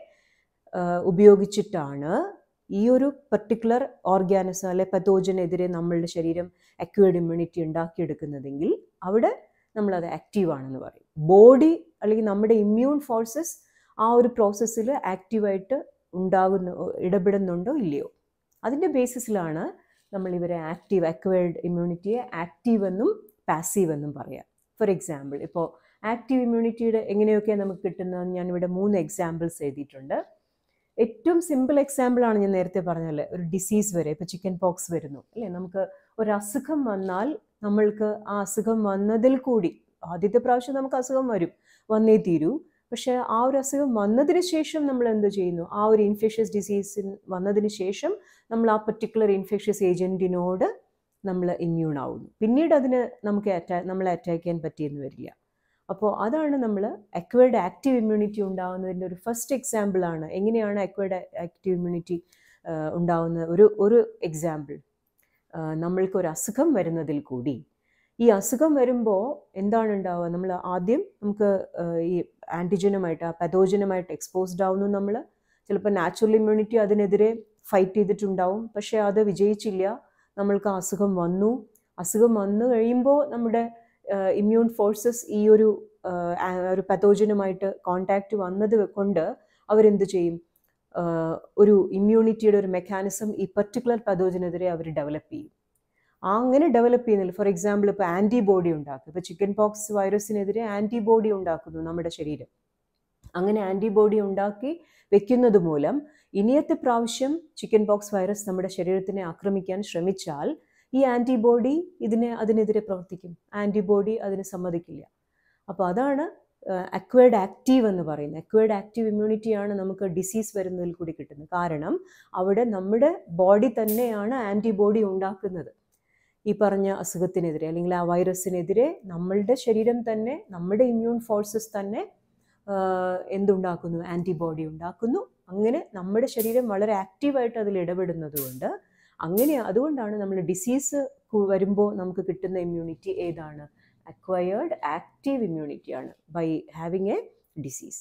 [SPEAKER 1] ഉപയോഗിച്ചിട്ടാണ് ഈ ഒരു പെർട്ടിക്കുലർ ഓർഗാനിസം അല്ലെ പതോജനെതിരെ നമ്മളുടെ ശരീരം അക്വേർഡ് ഇമ്മ്യൂണിറ്റി ഉണ്ടാക്കിയെടുക്കുന്നതെങ്കിൽ അവിടെ നമ്മളത് ആക്റ്റീവാണെന്ന് പറയും ബോഡി അല്ലെങ്കിൽ നമ്മുടെ ഇമ്മ്യൂൺ ഫോഴ്സസ് ആ ഒരു പ്രോസസ്സിൽ ആക്റ്റീവായിട്ട് ഉണ്ടാകുന്ന ഇടപെടുന്നുണ്ടോ ഇല്ലയോ അതിൻ്റെ ബേസിസിലാണ് നമ്മൾ ഇവരെ ആക്റ്റീവ് അക്വയർഡ് ഇമ്മ്യൂണിറ്റിയെ ആക്റ്റീവ് എന്നും പാസീവ് എന്നും പറയാം ഫോർ എക്സാമ്പിൾ ഇപ്പോൾ ആക്റ്റീവ് ഇമ്മ്യൂണിറ്റിയുടെ എങ്ങനെയൊക്കെ നമുക്ക് ഞാൻ ഞാനിവിടെ മൂന്ന് എക്സാമ്പിൾസ് എഴുതിയിട്ടുണ്ട് ഏറ്റവും സിമ്പിൾ എക്സാമ്പിളാണ് ഞാൻ നേരത്തെ പറഞ്ഞാൽ ഒരു ഡിസീസ് വരെ ഇപ്പോൾ ചിക്കൻ പോക്സ് വരുന്നു അല്ലേ നമുക്ക് ഒരു അസുഖം വന്നാൽ നമ്മൾക്ക് ആ അസുഖം വന്നതിൽ കൂടി ആദ്യത്തെ പ്രാവശ്യം നമുക്ക് അസുഖം വരും വന്നേ തീരൂ പക്ഷേ ആ ഒരു അസുഖം വന്നതിന് ശേഷം നമ്മൾ എന്ത് ചെയ്യുന്നു ആ ഒരു ഇൻഫെഷ്യസ് ഡിസീസ് വന്നതിന് ശേഷം നമ്മൾ ആ പർട്ടിക്കുലർ ഇൻഫെഷ്യസ് ഏജൻറ്റിനോട് നമ്മൾ ഇമ്മ്യൂൺ ആവുന്നു പിന്നീട് അതിന് നമുക്ക് അറ്റാ നമ്മളെ അറ്റാക്ക് ചെയ്യാൻ പറ്റിയെന്ന് വരില്ല അപ്പോൾ അതാണ് നമ്മൾ അക്വേർഡ് ആക്റ്റീവ് ഇമ്മ്യൂണിറ്റി ഉണ്ടാകുന്നതിൻ്റെ ഒരു ഫസ്റ്റ് എക്സാമ്പിളാണ് എങ്ങനെയാണ് അക്വേർഡ് ആക്റ്റീവ് ഇമ്മ്യൂണിറ്റി ഉണ്ടാകുന്ന ഒരു ഒരു എക്സാമ്പിൾ നമ്മൾക്കൊരു അസുഖം വരുന്നതിൽ കൂടി ഈ അസുഖം വരുമ്പോൾ എന്താണ് ഉണ്ടാവുക നമ്മൾ ആദ്യം നമുക്ക് ഈ ആൻറ്റിജനുമായിട്ട് ആ പതോജനുമായിട്ട് എക്സ്പോസ്ഡ് ആവുന്നു നമ്മൾ ചിലപ്പോൾ നാച്ചുറൽ ഇമ്മ്യൂണിറ്റി അതിനെതിരെ ഫൈറ്റ് ചെയ്തിട്ടുണ്ടാവും പക്ഷേ അത് വിജയിച്ചില്ല നമ്മൾക്ക് അസുഖം വന്നു അസുഖം വന്നു കഴിയുമ്പോൾ നമ്മുടെ ഇമ്മ്യൂൺ ഫോഴ്സസ് ഈ ഒരു ഒരു പതോജനുമായിട്ട് കോണ്ടാക്റ്റ് വന്നത് കൊണ്ട് അവരെന്ത് ചെയ്യും ഒരു ഇമ്മ്യൂണിറ്റിയുടെ ഒരു മെക്കാനിസം ഈ പർട്ടിക്കുലർ പതോജനെതിരെ അവർ ഡെവലപ്പ് ചെയ്യും അങ്ങനെ ഡെവലപ്പ് ചെയ്യുന്നില്ല ഫോർ എക്സാമ്പിൾ ഇപ്പോൾ ആൻറ്റിബോഡി ഉണ്ടാക്കും ഇപ്പോൾ ചിക്കൻ പോക്സ് വൈറസിനെതിരെ ആൻറ്റിബോഡി ഉണ്ടാക്കുന്നു നമ്മുടെ ശരീരം അങ്ങനെ ആൻറ്റിബോഡി ഉണ്ടാക്കി വെക്കുന്നത് മൂലം ഇനിയത്തെ പ്രാവശ്യം ചിക്കൻ പോക്സ് വൈറസ് നമ്മുടെ ശരീരത്തിനെ ആക്രമിക്കാൻ ശ്രമിച്ചാൽ ഈ ആൻറ്റിബോഡി ഇതിനെ അതിനെതിരെ പ്രവർത്തിക്കും ആൻറ്റിബോഡി അതിന് സമ്മതിക്കില്ല അപ്പോൾ അതാണ് അക്വേർഡ് ആക്റ്റീവ് എന്ന് പറയുന്നത് അക്വേർഡ് ആക്റ്റീവ് ഇമ്മ്യൂണിറ്റിയാണ് നമുക്ക് ഡിസീസ് വരുന്നതിൽ കൂടി കിട്ടുന്നത് കാരണം അവിടെ നമ്മുടെ ബോഡി തന്നെയാണ് ആൻറ്റിബോഡി ഉണ്ടാക്കുന്നത് ഈ പറഞ്ഞ അസുഖത്തിനെതിരെ അല്ലെങ്കിൽ ആ വൈറസിനെതിരെ നമ്മളുടെ ശരീരം തന്നെ നമ്മുടെ ഇമ്മ്യൂൺ ഫോഴ്സസ് തന്നെ എന്തുണ്ടാക്കുന്നു ആൻറ്റിബോഡി ഉണ്ടാക്കുന്നു അങ്ങനെ നമ്മുടെ ശരീരം വളരെ ആക്റ്റീവായിട്ട് അതിൽ ഇടപെടുന്നതുകൊണ്ട് അങ്ങനെ അതുകൊണ്ടാണ് നമ്മൾ ഡിസീസ് വരുമ്പോൾ നമുക്ക് കിട്ടുന്ന ഇമ്മ്യൂണിറ്റി ഏതാണ് അക്വയേർഡ് ആക്റ്റീവ് ഇമ്മ്യൂണിറ്റി ആണ് by having a disease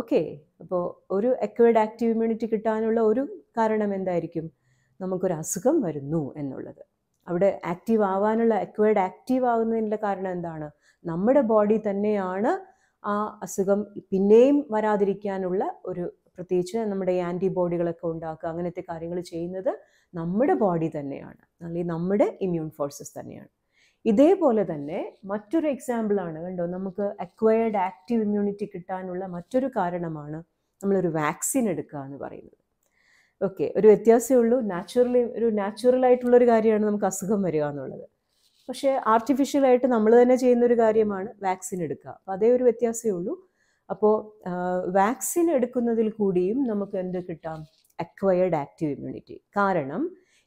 [SPEAKER 1] okay അപ്പോൾ ഒരു അക്വയേർഡ് ആക്റ്റീവ് ഇമ്മ്യൂണിറ്റി കിട്ടാനുള്ള ഒരു കാരണം എന്തായിരിക്കും നമുക്കൊരു അസുഖം വരുന്നു എന്നുള്ളത് അവിടെ ആക്റ്റീവ് ആവാനുള്ള അക്വയേർഡ് ആക്റ്റീവ് ആവുന്നതിൻ്റെ കാരണം എന്താണ് നമ്മുടെ ബോഡി തന്നെയാണ് ആ അസുഖം പിന്നെയും വരാതിരിക്കാനുള്ള ഒരു പ്രത്യേകിച്ച് നമ്മുടെ ഈ ആൻറ്റിബോഡികളൊക്കെ ഉണ്ടാക്കുക അങ്ങനത്തെ കാര്യങ്ങൾ ചെയ്യുന്നത് നമ്മുടെ ബോഡി തന്നെയാണ് അല്ലെങ്കിൽ നമ്മുടെ ഇമ്മ്യൂൺ ഫോഴ്സസ് തന്നെയാണ് ഇതേപോലെ തന്നെ മറ്റൊരു എക്സാമ്പിളാണ് കണ്ടോ നമുക്ക് അക്വയർഡ് ആക്റ്റീവ് ഇമ്മ്യൂണിറ്റി കിട്ടാനുള്ള മറ്റൊരു കാരണമാണ് നമ്മളൊരു വാക്സിൻ എടുക്കുക എന്ന് പറയുന്നത് ഓക്കെ ഒരു വ്യത്യാസമേ ഉള്ളൂ നാച്ചുറലി ഒരു നാച്ചുറലായിട്ടുള്ളൊരു കാര്യമാണ് നമുക്ക് അസുഖം വരിക എന്നുള്ളത് പക്ഷേ ആർട്ടിഫിഷ്യലായിട്ട് നമ്മൾ തന്നെ ചെയ്യുന്ന ഒരു കാര്യമാണ് വാക്സിൻ എടുക്കുക അപ്പോൾ അതേ ഒരു വ്യത്യാസമേ ഉള്ളൂ അപ്പോൾ വാക്സിൻ എടുക്കുന്നതിൽ കൂടിയും നമുക്ക് എന്ത് കിട്ടാം അക്വയർഡ് ആക്റ്റീവ് ഇമ്മ്യൂണിറ്റി കാരണം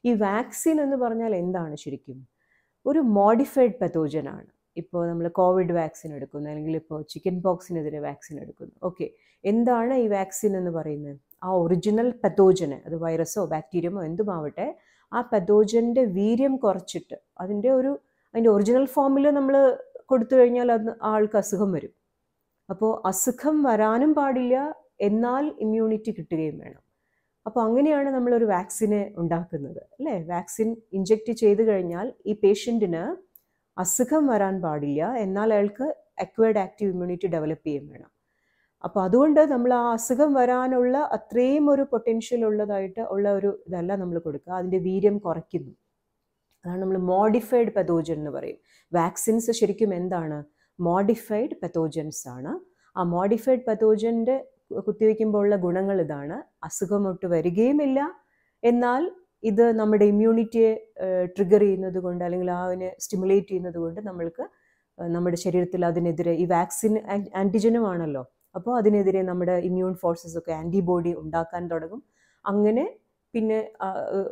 [SPEAKER 1] ഈ വാക്സിൻ എന്ന് പറഞ്ഞാൽ എന്താണ് ശരിക്കും ഒരു മോഡിഫൈഡ് പത്തോജനാണ് ഇപ്പോൾ നമ്മൾ കോവിഡ് വാക്സിൻ എടുക്കുന്നു അല്ലെങ്കിൽ ഇപ്പോൾ ചിക്കൻ ബോക്സിനെതിരെ വാക്സിൻ എടുക്കുന്നു ഓക്കെ എന്താണ് ഈ വാക്സിൻ എന്ന് പറയുന്നത് ആ ഒറിജിനൽ പത്തോജന് അത് വൈറസോ ബാക്ടീരിയമോ എന്തുമാവട്ടെ ആ പത്തോജൻ്റെ വീര്യം കുറച്ചിട്ട് അതിൻ്റെ ഒരു അതിൻ്റെ ഒറിജിനൽ ഫോമിൽ നമ്മൾ കൊടുത്തു കഴിഞ്ഞാൽ അത് ആൾക്ക് അസുഖം വരും അപ്പോൾ അസുഖം വരാനും പാടില്ല എന്നാൽ ഇമ്മ്യൂണിറ്റി കിട്ടുകയും വേണം അപ്പോൾ അങ്ങനെയാണ് നമ്മളൊരു വാക്സിനെ ഉണ്ടാക്കുന്നത് അല്ലേ വാക്സിൻ ഇഞ്ചെക്റ്റ് ചെയ്ത് കഴിഞ്ഞാൽ ഈ പേഷ്യൻറ്റിന് അസുഖം വരാൻ പാടില്ല എന്നാൽ അയാൾക്ക് അക്വേർഡ് ആക്റ്റീവ് ഇമ്മ്യൂണിറ്റി ഡെവലപ്പ് ചെയ്യും വേണം അപ്പോൾ അതുകൊണ്ട് നമ്മൾ ആ അസുഖം വരാനുള്ള അത്രയും ഒരു പൊട്ടൻഷ്യൽ ഉള്ളതായിട്ട് ഉള്ള ഒരു ഇതല്ല നമ്മൾ കൊടുക്കുക അതിൻ്റെ വീര്യം കുറയ്ക്കുന്നു അതാണ് നമ്മൾ മോഡിഫൈഡ് പെതോജൻ എന്ന് പറയും വാക്സിൻസ് ശരിക്കും എന്താണ് മോഡിഫൈഡ് പെതോജൻസ് ആണ് ആ മോഡിഫൈഡ് പെതോജൻ്റെ കുത്തിവെക്കുമ്പോഴുള്ള ഗുണങ്ങൾ ഇതാണ് അസുഖമൊട്ട് വരികയുമില്ല എന്നാൽ ഇത് നമ്മുടെ ഇമ്മ്യൂണിറ്റിയെ ട്രിഗർ ചെയ്യുന്നത് കൊണ്ട് അല്ലെങ്കിൽ ആ അതിനെ സ്റ്റിമുലേറ്റ് ചെയ്യുന്നത് കൊണ്ട് നമ്മൾക്ക് നമ്മുടെ ശരീരത്തിൽ അതിനെതിരെ ഈ വാക്സിൻ ആൻറ്റിജനുമാണല്ലോ അപ്പോൾ അതിനെതിരെ നമ്മുടെ ഇമ്മ്യൂൺ ഫോഴ്സസ് ഒക്കെ ആൻറ്റിബോഡി ഉണ്ടാക്കാൻ തുടങ്ങും അങ്ങനെ പിന്നെ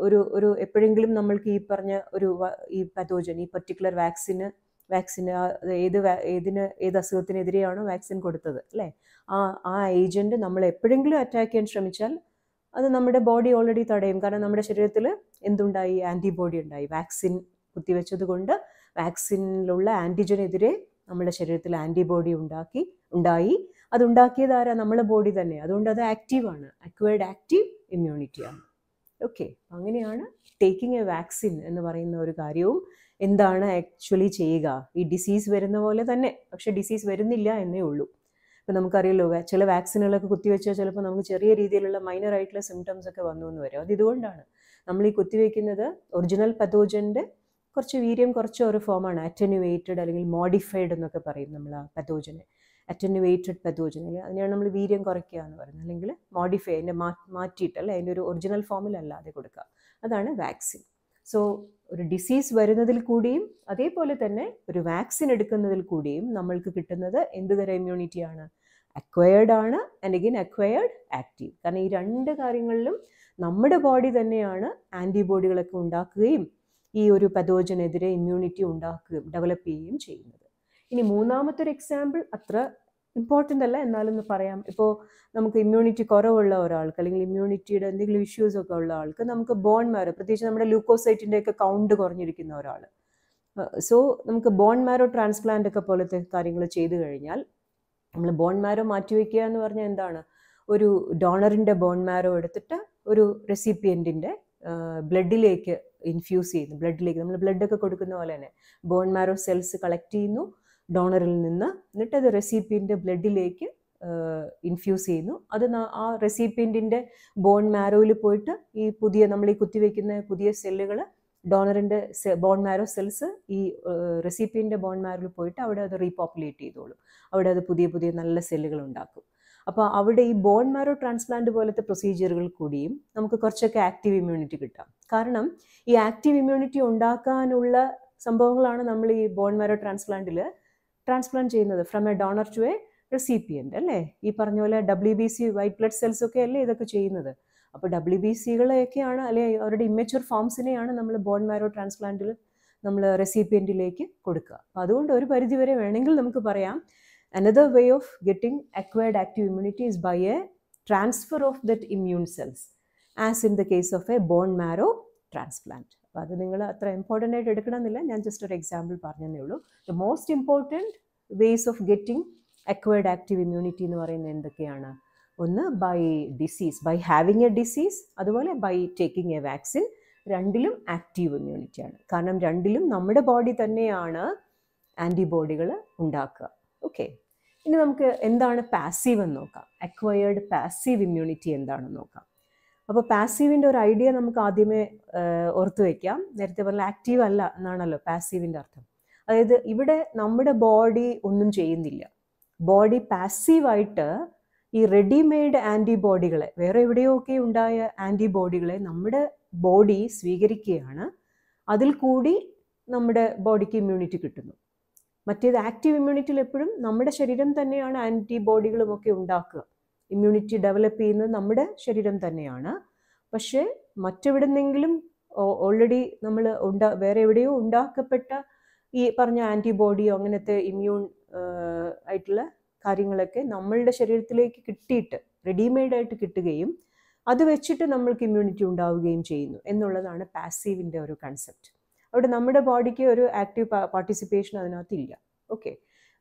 [SPEAKER 1] ഒരു ഒരു എപ്പോഴെങ്കിലും നമ്മൾക്ക് ഈ പറഞ്ഞ ഒരു ഈ പതോജൻ ഈ പർട്ടിക്കുലർ വാക്സിന് വാക്സിൻ ഏത് ഏതിന് ഏത് അസുഖത്തിനെതിരെയാണോ വാക്സിൻ കൊടുത്തത് അല്ലേ ആ ആ ഏജൻറ്റ് നമ്മൾ എപ്പോഴെങ്കിലും അറ്റാക്ക് ചെയ്യാൻ ശ്രമിച്ചാൽ അത് നമ്മുടെ ബോഡി ഓൾറെഡി തടയും കാരണം നമ്മുടെ ശരീരത്തിൽ എന്തുണ്ടായി ആൻറ്റിബോഡി ഉണ്ടായി വാക്സിൻ കുത്തിവെച്ചത് കൊണ്ട് വാക്സിനിലുള്ള ആൻറ്റിജനെതിരെ നമ്മുടെ ശരീരത്തിൽ ആൻറ്റിബോഡി ഉണ്ടാക്കി ഉണ്ടായി അതുണ്ടാക്കിയത് ആരാ നമ്മളെ ബോഡി തന്നെ അതുകൊണ്ട് അത് ആക്റ്റീവാണ് അക്വേർഡ് ആക്റ്റീവ് ഇമ്മ്യൂണിറ്റിയാണ് ഓക്കെ അങ്ങനെയാണ് ടേക്കിംഗ് എ വാക്സിൻ എന്ന് പറയുന്ന ഒരു കാര്യവും എന്താണ് ആക്ച്വലി ചെയ്യുക ഈ ഡിസീസ് വരുന്ന പോലെ തന്നെ പക്ഷേ ഡിസീസ് വരുന്നില്ല എന്നേ ഉള്ളൂ ഇപ്പം നമുക്കറിയല്ലോ ചില വാക്സിനുകളൊക്കെ കുത്തിവെച്ചാൽ ചിലപ്പോൾ നമുക്ക് ചെറിയ രീതിയിലുള്ള മൈനർ സിംറ്റംസ് ഒക്കെ വന്നു എന്ന് വരും അത് ഇതുകൊണ്ടാണ് നമ്മൾ ഈ കുത്തിവെക്കുന്നത് ഒറിജിനൽ പതോജൻ്റെ കുറച്ച് വീര്യം കുറച്ച് ഒരു ഫോമാണ് അറ്റനുവേറ്റഡ് അല്ലെങ്കിൽ മോഡിഫൈഡ് എന്നൊക്കെ പറയും നമ്മൾ ആ പതോജനെ അറ്റനുവേറ്റഡ് പതോജനിൽ അതിനാണ് നമ്മൾ വീര്യം കുറയ്ക്കുക എന്ന് പറയുന്നത് അല്ലെങ്കിൽ മോഡിഫൈ അതിൻ്റെ മാറ്റിയിട്ട് അല്ലെ അതിൻ്റെ ഒരു ഒറിജിനൽ ഫോമിലല്ലാതെ കൊടുക്കുക അതാണ് വാക്സിൻ സോ ഒരു ഡിസീസ് വരുന്നതിൽ കൂടിയും അതേപോലെ തന്നെ ഒരു വാക്സിൻ എടുക്കുന്നതിൽ കൂടിയും നമ്മൾക്ക് കിട്ടുന്നത് എന്ത് തരം ഇമ്മ്യൂണിറ്റിയാണ് അക്വയേർഡ് ആണ് ആൻഡ് അഗെയിൻ അക്വയേർഡ് ആക്റ്റീവ് കാരണം ഈ രണ്ട് കാര്യങ്ങളിലും നമ്മുടെ ബോഡി തന്നെയാണ് ആൻറ്റിബോഡികളൊക്കെ ഉണ്ടാക്കുകയും ഈ ഒരു പതോജനെതിരെ ഇമ്മ്യൂണിറ്റി ഉണ്ടാക്കുകയും ഡെവലപ്പ് ചെയ്യുകയും ചെയ്യുന്നത് ഇനി മൂന്നാമത്തെ ഒരു എക്സാമ്പിൾ അത്ര ഇമ്പോർട്ടൻ്റ് അല്ല എന്നാലൊന്ന് പറയാം ഇപ്പോൾ നമുക്ക് ഇമ്മ്യൂണിറ്റി കുറവുള്ള ഒരാൾക്ക് അല്ലെങ്കിൽ ഇമ്മ്യൂണിറ്റിയുടെ എന്തെങ്കിലും ഇഷ്യൂസ് ഒക്കെ ഉള്ള ആൾക്ക് നമുക്ക് ബോൺ മാരോ പ്രത്യേകിച്ച് നമ്മുടെ ലൂക്കോസൈറ്റിൻ്റെ ഒക്കെ കൗണ്ട് കുറഞ്ഞിരിക്കുന്ന ഒരാൾ സോ നമുക്ക് ബോൺ മാരോ ട്രാൻസ്പ്ലാന്റ് ഒക്കെ പോലത്തെ കാര്യങ്ങൾ ചെയ്തു കഴിഞ്ഞാൽ നമ്മൾ ബോൺ മാരോ മാറ്റിവെക്കുക എന്ന് പറഞ്ഞാൽ എന്താണ് ഒരു ഡോണറിൻ്റെ ബോൺ മാരോ എടുത്തിട്ട് ഒരു റെസിപ്പിയൻറ്റിൻ്റെ ബ്ലഡിലേക്ക് ഇൻഫ്യൂസ് ചെയ്യുന്നു ബ്ലഡിലേക്ക് നമ്മൾ ബ്ലഡൊക്കെ കൊടുക്കുന്ന പോലെ തന്നെ ബോൺ മാരോ സെൽസ് കളക്ട് ചെയ്യുന്നു ഡോണറിൽ നിന്ന് എന്നിട്ട് അത് റെസിപ്പിൻ്റെ ബ്ലഡിലേക്ക് ഇൻഫ്യൂസ് ചെയ്യുന്നു അത് ആ റെസിപ്പിൻ്റിൻ്റെ ബോൺ മാരോയിൽ പോയിട്ട് ഈ പുതിയ നമ്മൾ ഈ കുത്തിവെക്കുന്ന പുതിയ സെല്ലുകൾ ഡോണറിൻ്റെ ബോൺ മാരോ സെൽസ് ഈ റെസിപ്പിൻ്റെ ബോൺ മാരോയിൽ പോയിട്ട് അവിടെ അത് റീപോപ്പുലേറ്റ് ചെയ്തോളും അവിടെ അത് പുതിയ പുതിയ നല്ല സെല്ലുകൾ ഉണ്ടാക്കും അപ്പോൾ അവിടെ ഈ ബോൺ മാരോ ട്രാൻസ്പ്ലാന്റ് പോലത്തെ പ്രൊസീജിയറുകൾ കൂടിയും നമുക്ക് കുറച്ചൊക്കെ ആക്റ്റീവ് ഇമ്മ്യൂണിറ്റി കിട്ടാം കാരണം ഈ ആക്റ്റീവ് ഇമ്മ്യൂണിറ്റി ഉണ്ടാക്കാനുള്ള സംഭവങ്ങളാണ് നമ്മൾ ഈ ബോൺ മാരോ ട്രാൻസ്പ്ലാന്റിൽ ട്രാൻസ്പ്ലാന്റ് ചെയ്യുന്നത് from a donor to a recipient അല്ലേ ഈ പറഞ്ഞ പോലെ W B C white blood cells ഒക്കെ അല്ലേ ഇതൊക്കെ ചെയ്യുന്നത് അപ്പോൾ ഡബ്ല്യു ബി സികളെയൊക്കെയാണ് അല്ലെങ്കിൽ അവരുടെ ഇമ്മച്യൂർ ഫോംസിനെയാണ് നമ്മൾ ബോൺ മാരോ ട്രാൻസ്പ്ലാന്റിൽ നമ്മൾ റെസിപ്പിയൻറ്റിലേക്ക് കൊടുക്കുക അപ്പോൾ അതുകൊണ്ട് ഒരു പരിധി വരെ വേണമെങ്കിൽ നമുക്ക് പറയാം another way of getting acquired active immunity is by a transfer of that immune cells as in the case of a bone marrow transplant അപ്പോൾ അത് നിങ്ങൾ അത്ര ഇമ്പോർട്ടൻ്റ് ആയിട്ട് എന്നില്ല ഞാൻ ജസ്റ്റ് ഒരു എക്സാമ്പിൾ പറഞ്ഞതേ ഉള്ളൂ the most important ways of getting acquired active immunity എന്ന് പറയുന്നത് എന്തൊക്കെയാണ് ഒന്ന് by disease by having a disease അതുപോലെ ബൈ ടേക്കിംഗ് എ വാക്സിൻ രണ്ടിലും ആക്റ്റീവ് ആണ് കാരണം രണ്ടിലും നമ്മുടെ ബോഡി തന്നെയാണ് ആൻറ്റിബോഡികൾ ഉണ്ടാക്കുക ഓക്കെ ഇനി നമുക്ക് എന്താണ് പാസീവ് എന്ന് നോക്കാം അക്വയേർഡ് പാസീവ് ഇമ്മ്യൂണിറ്റി എന്താണെന്ന് നോക്കാം അപ്പോൾ പാസീവിൻ്റെ ഒരു ഐഡിയ നമുക്ക് ആദ്യമേ ഓർത്തു വയ്ക്കാം നേരത്തെ പറഞ്ഞ ആക്റ്റീവ് അല്ല എന്നാണല്ലോ പാസീവിൻ്റെ അർത്ഥം അതായത് ഇവിടെ നമ്മുടെ ബോഡി ഒന്നും ചെയ്യുന്നില്ല ബോഡി പാസീവായിട്ട് ഈ റെഡിമെയ്ഡ് ആൻറ്റിബോഡികളെ വേറെ എവിടെയൊക്കെ ഉണ്ടായ ആൻറ്റിബോഡികളെ നമ്മുടെ ബോഡി സ്വീകരിക്കുകയാണ് അതിൽ കൂടി നമ്മുടെ ബോഡിക്ക് ഇമ്മ്യൂണിറ്റി കിട്ടുന്നു മറ്റേത് ആക്റ്റീവ് ഇമ്മ്യൂണിറ്റിയിൽ എപ്പോഴും നമ്മുടെ ശരീരം തന്നെയാണ് ആൻറ്റിബോഡികളും ഒക്കെ ഉണ്ടാക്കുക ഇമ്മ്യൂണിറ്റി ഡെവലപ്പ് ചെയ്യുന്നത് നമ്മുടെ ശരീരം തന്നെയാണ് പക്ഷേ മറ്റെവിടെ നിന്നെങ്കിലും ഓൾറെഡി നമ്മൾ ഉണ്ടാ വേറെ എവിടെയോ ഉണ്ടാക്കപ്പെട്ട ഈ പറഞ്ഞ ആൻറ്റിബോഡിയോ അങ്ങനത്തെ ഇമ്മ്യൂൺ ആയിട്ടുള്ള കാര്യങ്ങളൊക്കെ നമ്മളുടെ ശരീരത്തിലേക്ക് കിട്ടിയിട്ട് റെഡിമെയ്ഡായിട്ട് കിട്ടുകയും അത് വെച്ചിട്ട് നമ്മൾക്ക് ഇമ്മ്യൂണിറ്റി ഉണ്ടാവുകയും ചെയ്യുന്നു എന്നുള്ളതാണ് പാസീവിൻ്റെ ഒരു കൺസെപ്റ്റ് അവിടെ നമ്മുടെ ബോഡിക്ക് ഒരു ആക്റ്റീവ് പാർട്ടിസിപ്പേഷൻ ഇല്ല ഓക്കെ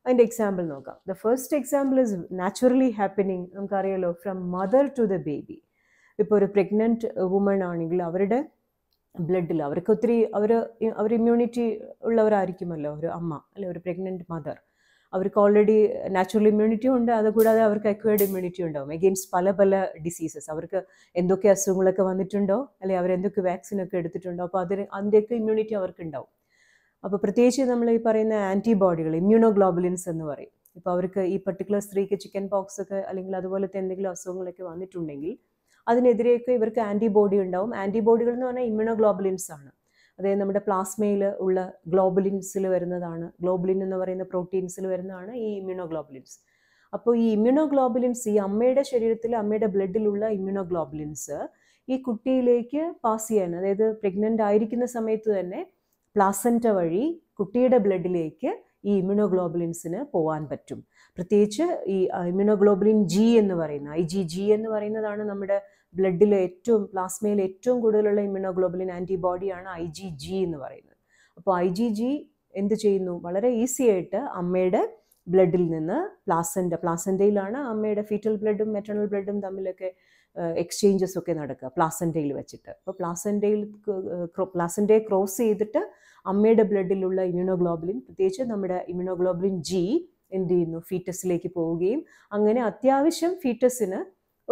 [SPEAKER 1] അതിൻ്റെ എക്സാമ്പിൾ നോക്കാം the first example is naturally happening നമുക്കറിയാലോ from mother to the baby ഇപ്പോൾ ഒരു പ്രഗ്നൻറ്റ് വുമൺ ആണെങ്കിൽ അവരുടെ ബ്ലഡിൽ അവർക്ക് ഒത്തിരി അവർ അവർ ഇമ്മ്യൂണിറ്റി ഉള്ളവരായിരിക്കുമല്ലോ ഒരു അമ്മ അല്ലെ ഒരു പ്രഗ്നൻറ്റ് മദർ അവർക്ക് ഓൾറെഡി നാച്ചുറൽ ഇമ്മ്യൂണിറ്റി ഉണ്ട് അതുകൂടാതെ അവർക്ക് അക്വേർഡ് ഇമ്മ്യൂണിറ്റി ഉണ്ടാവും എഗെയിൻസ്റ്റ് പല പല ഡിസീസസ് അവർക്ക് എന്തൊക്കെ അസുഖങ്ങളൊക്കെ വന്നിട്ടുണ്ടോ അല്ലെങ്കിൽ അവരെന്തൊക്കെ വാക്സിനൊക്കെ എടുത്തിട്ടുണ്ടോ അപ്പോൾ അതിന് അതിൻ്റെയൊക്കെ ഇമ്മ്യൂണിറ്റി അവർക്ക് ഉണ്ടാവും അപ്പോൾ പ്രത്യേകിച്ച് നമ്മൾ ഈ പറയുന്ന ആൻറ്റിബോഡികൾ ഇമ്മ്യൂണോഗ്ലോബുലിൻസ് എന്ന് പറയും ഇപ്പോൾ അവർക്ക് ഈ പർട്ടിക്കുലർ സ്ത്രീക്ക് ചിക്കൻ പോക്സ് ഒക്കെ അല്ലെങ്കിൽ അതുപോലത്തെ എന്തെങ്കിലും അസുഖങ്ങളൊക്കെ വന്നിട്ടുണ്ടെങ്കിൽ അതിനെതിരെയൊക്കെ ഇവർക്ക് ആൻറ്റിബോഡി ഉണ്ടാവും ആൻറ്റിബോഡികൾ എന്ന് പറഞ്ഞാൽ ഇമ്മ്യൂണോഗ്ലോബുലിൻസ് ആണ് അതായത് നമ്മുടെ പ്ലാസ്മയിൽ ഉള്ള ഗ്ലോബുലിൻസിൽ വരുന്നതാണ് ഗ്ലോബുലിൻ എന്ന് പറയുന്ന പ്രോട്ടീൻസിൽ വരുന്നതാണ് ഈ ഇമ്മ്യൂണോഗ്ലോബുലിൻസ് അപ്പോൾ ഈ ഇമ്മ്യൂണോഗ്ലോബുലിൻസ് ഈ അമ്മയുടെ ശരീരത്തിൽ അമ്മയുടെ ബ്ലഡിലുള്ള ഇമ്മ്യൂണോഗ്ലോബുലിൻസ് ഈ കുട്ടിയിലേക്ക് പാസ് ചെയ്യാൻ അതായത് പ്രഗ്നൻ്റ് ആയിരിക്കുന്ന സമയത്ത് തന്നെ പ്ലാസൻറ്റ വഴി കുട്ടിയുടെ ബ്ലഡിലേക്ക് ഈ ഇമ്യൂണോഗ്ലോബുലിൻസിന് പോകാൻ പറ്റും പ്രത്യേകിച്ച് ഈ ഇമ്യൂണോഗ്ലോബുലിൻ ജി എന്ന് പറയുന്ന ഐ ജി ജി എന്ന് പറയുന്നതാണ് നമ്മുടെ ബ്ലഡിലെ ഏറ്റവും പ്ലാസ്മയിൽ ഏറ്റവും കൂടുതലുള്ള ഇമ്യൂണോഗ്ലോബുലിൻ ആൻറ്റിബോഡിയാണ് ഐ ജി ജി എന്ന് പറയുന്നത് അപ്പോൾ ഐ ജി ജി എന്ത് ചെയ്യുന്നു വളരെ ഈസി ആയിട്ട് അമ്മയുടെ ബ്ലഡിൽ നിന്ന് പ്ലാസൻ്റ പ്ലാസൻ്റയിലാണ് അമ്മയുടെ ഫീറ്റൽ ബ്ലഡും മെറ്റേണൽ ബ്ലഡും തമ്മിലൊക്കെ എക്സ്ചേഞ്ചസ് ഒക്കെ നടക്കുക പ്ലാസൻ്റയിൽ വെച്ചിട്ട് അപ്പോൾ പ്ലാസൻ്റയിൽ പ്ലാസൻ്റയെ ക്രോസ് ചെയ്തിട്ട് അമ്മയുടെ ബ്ലഡിലുള്ള ഇമ്യൂണോഗ്ലോബുലിൻ പ്രത്യേകിച്ച് നമ്മുടെ ഇമ്യൂണോഗ്ലോബുലിൻ ജി എന്ത് ചെയ്യുന്നു ഫീറ്റസിലേക്ക് പോവുകയും അങ്ങനെ അത്യാവശ്യം ഫീറ്റസിന്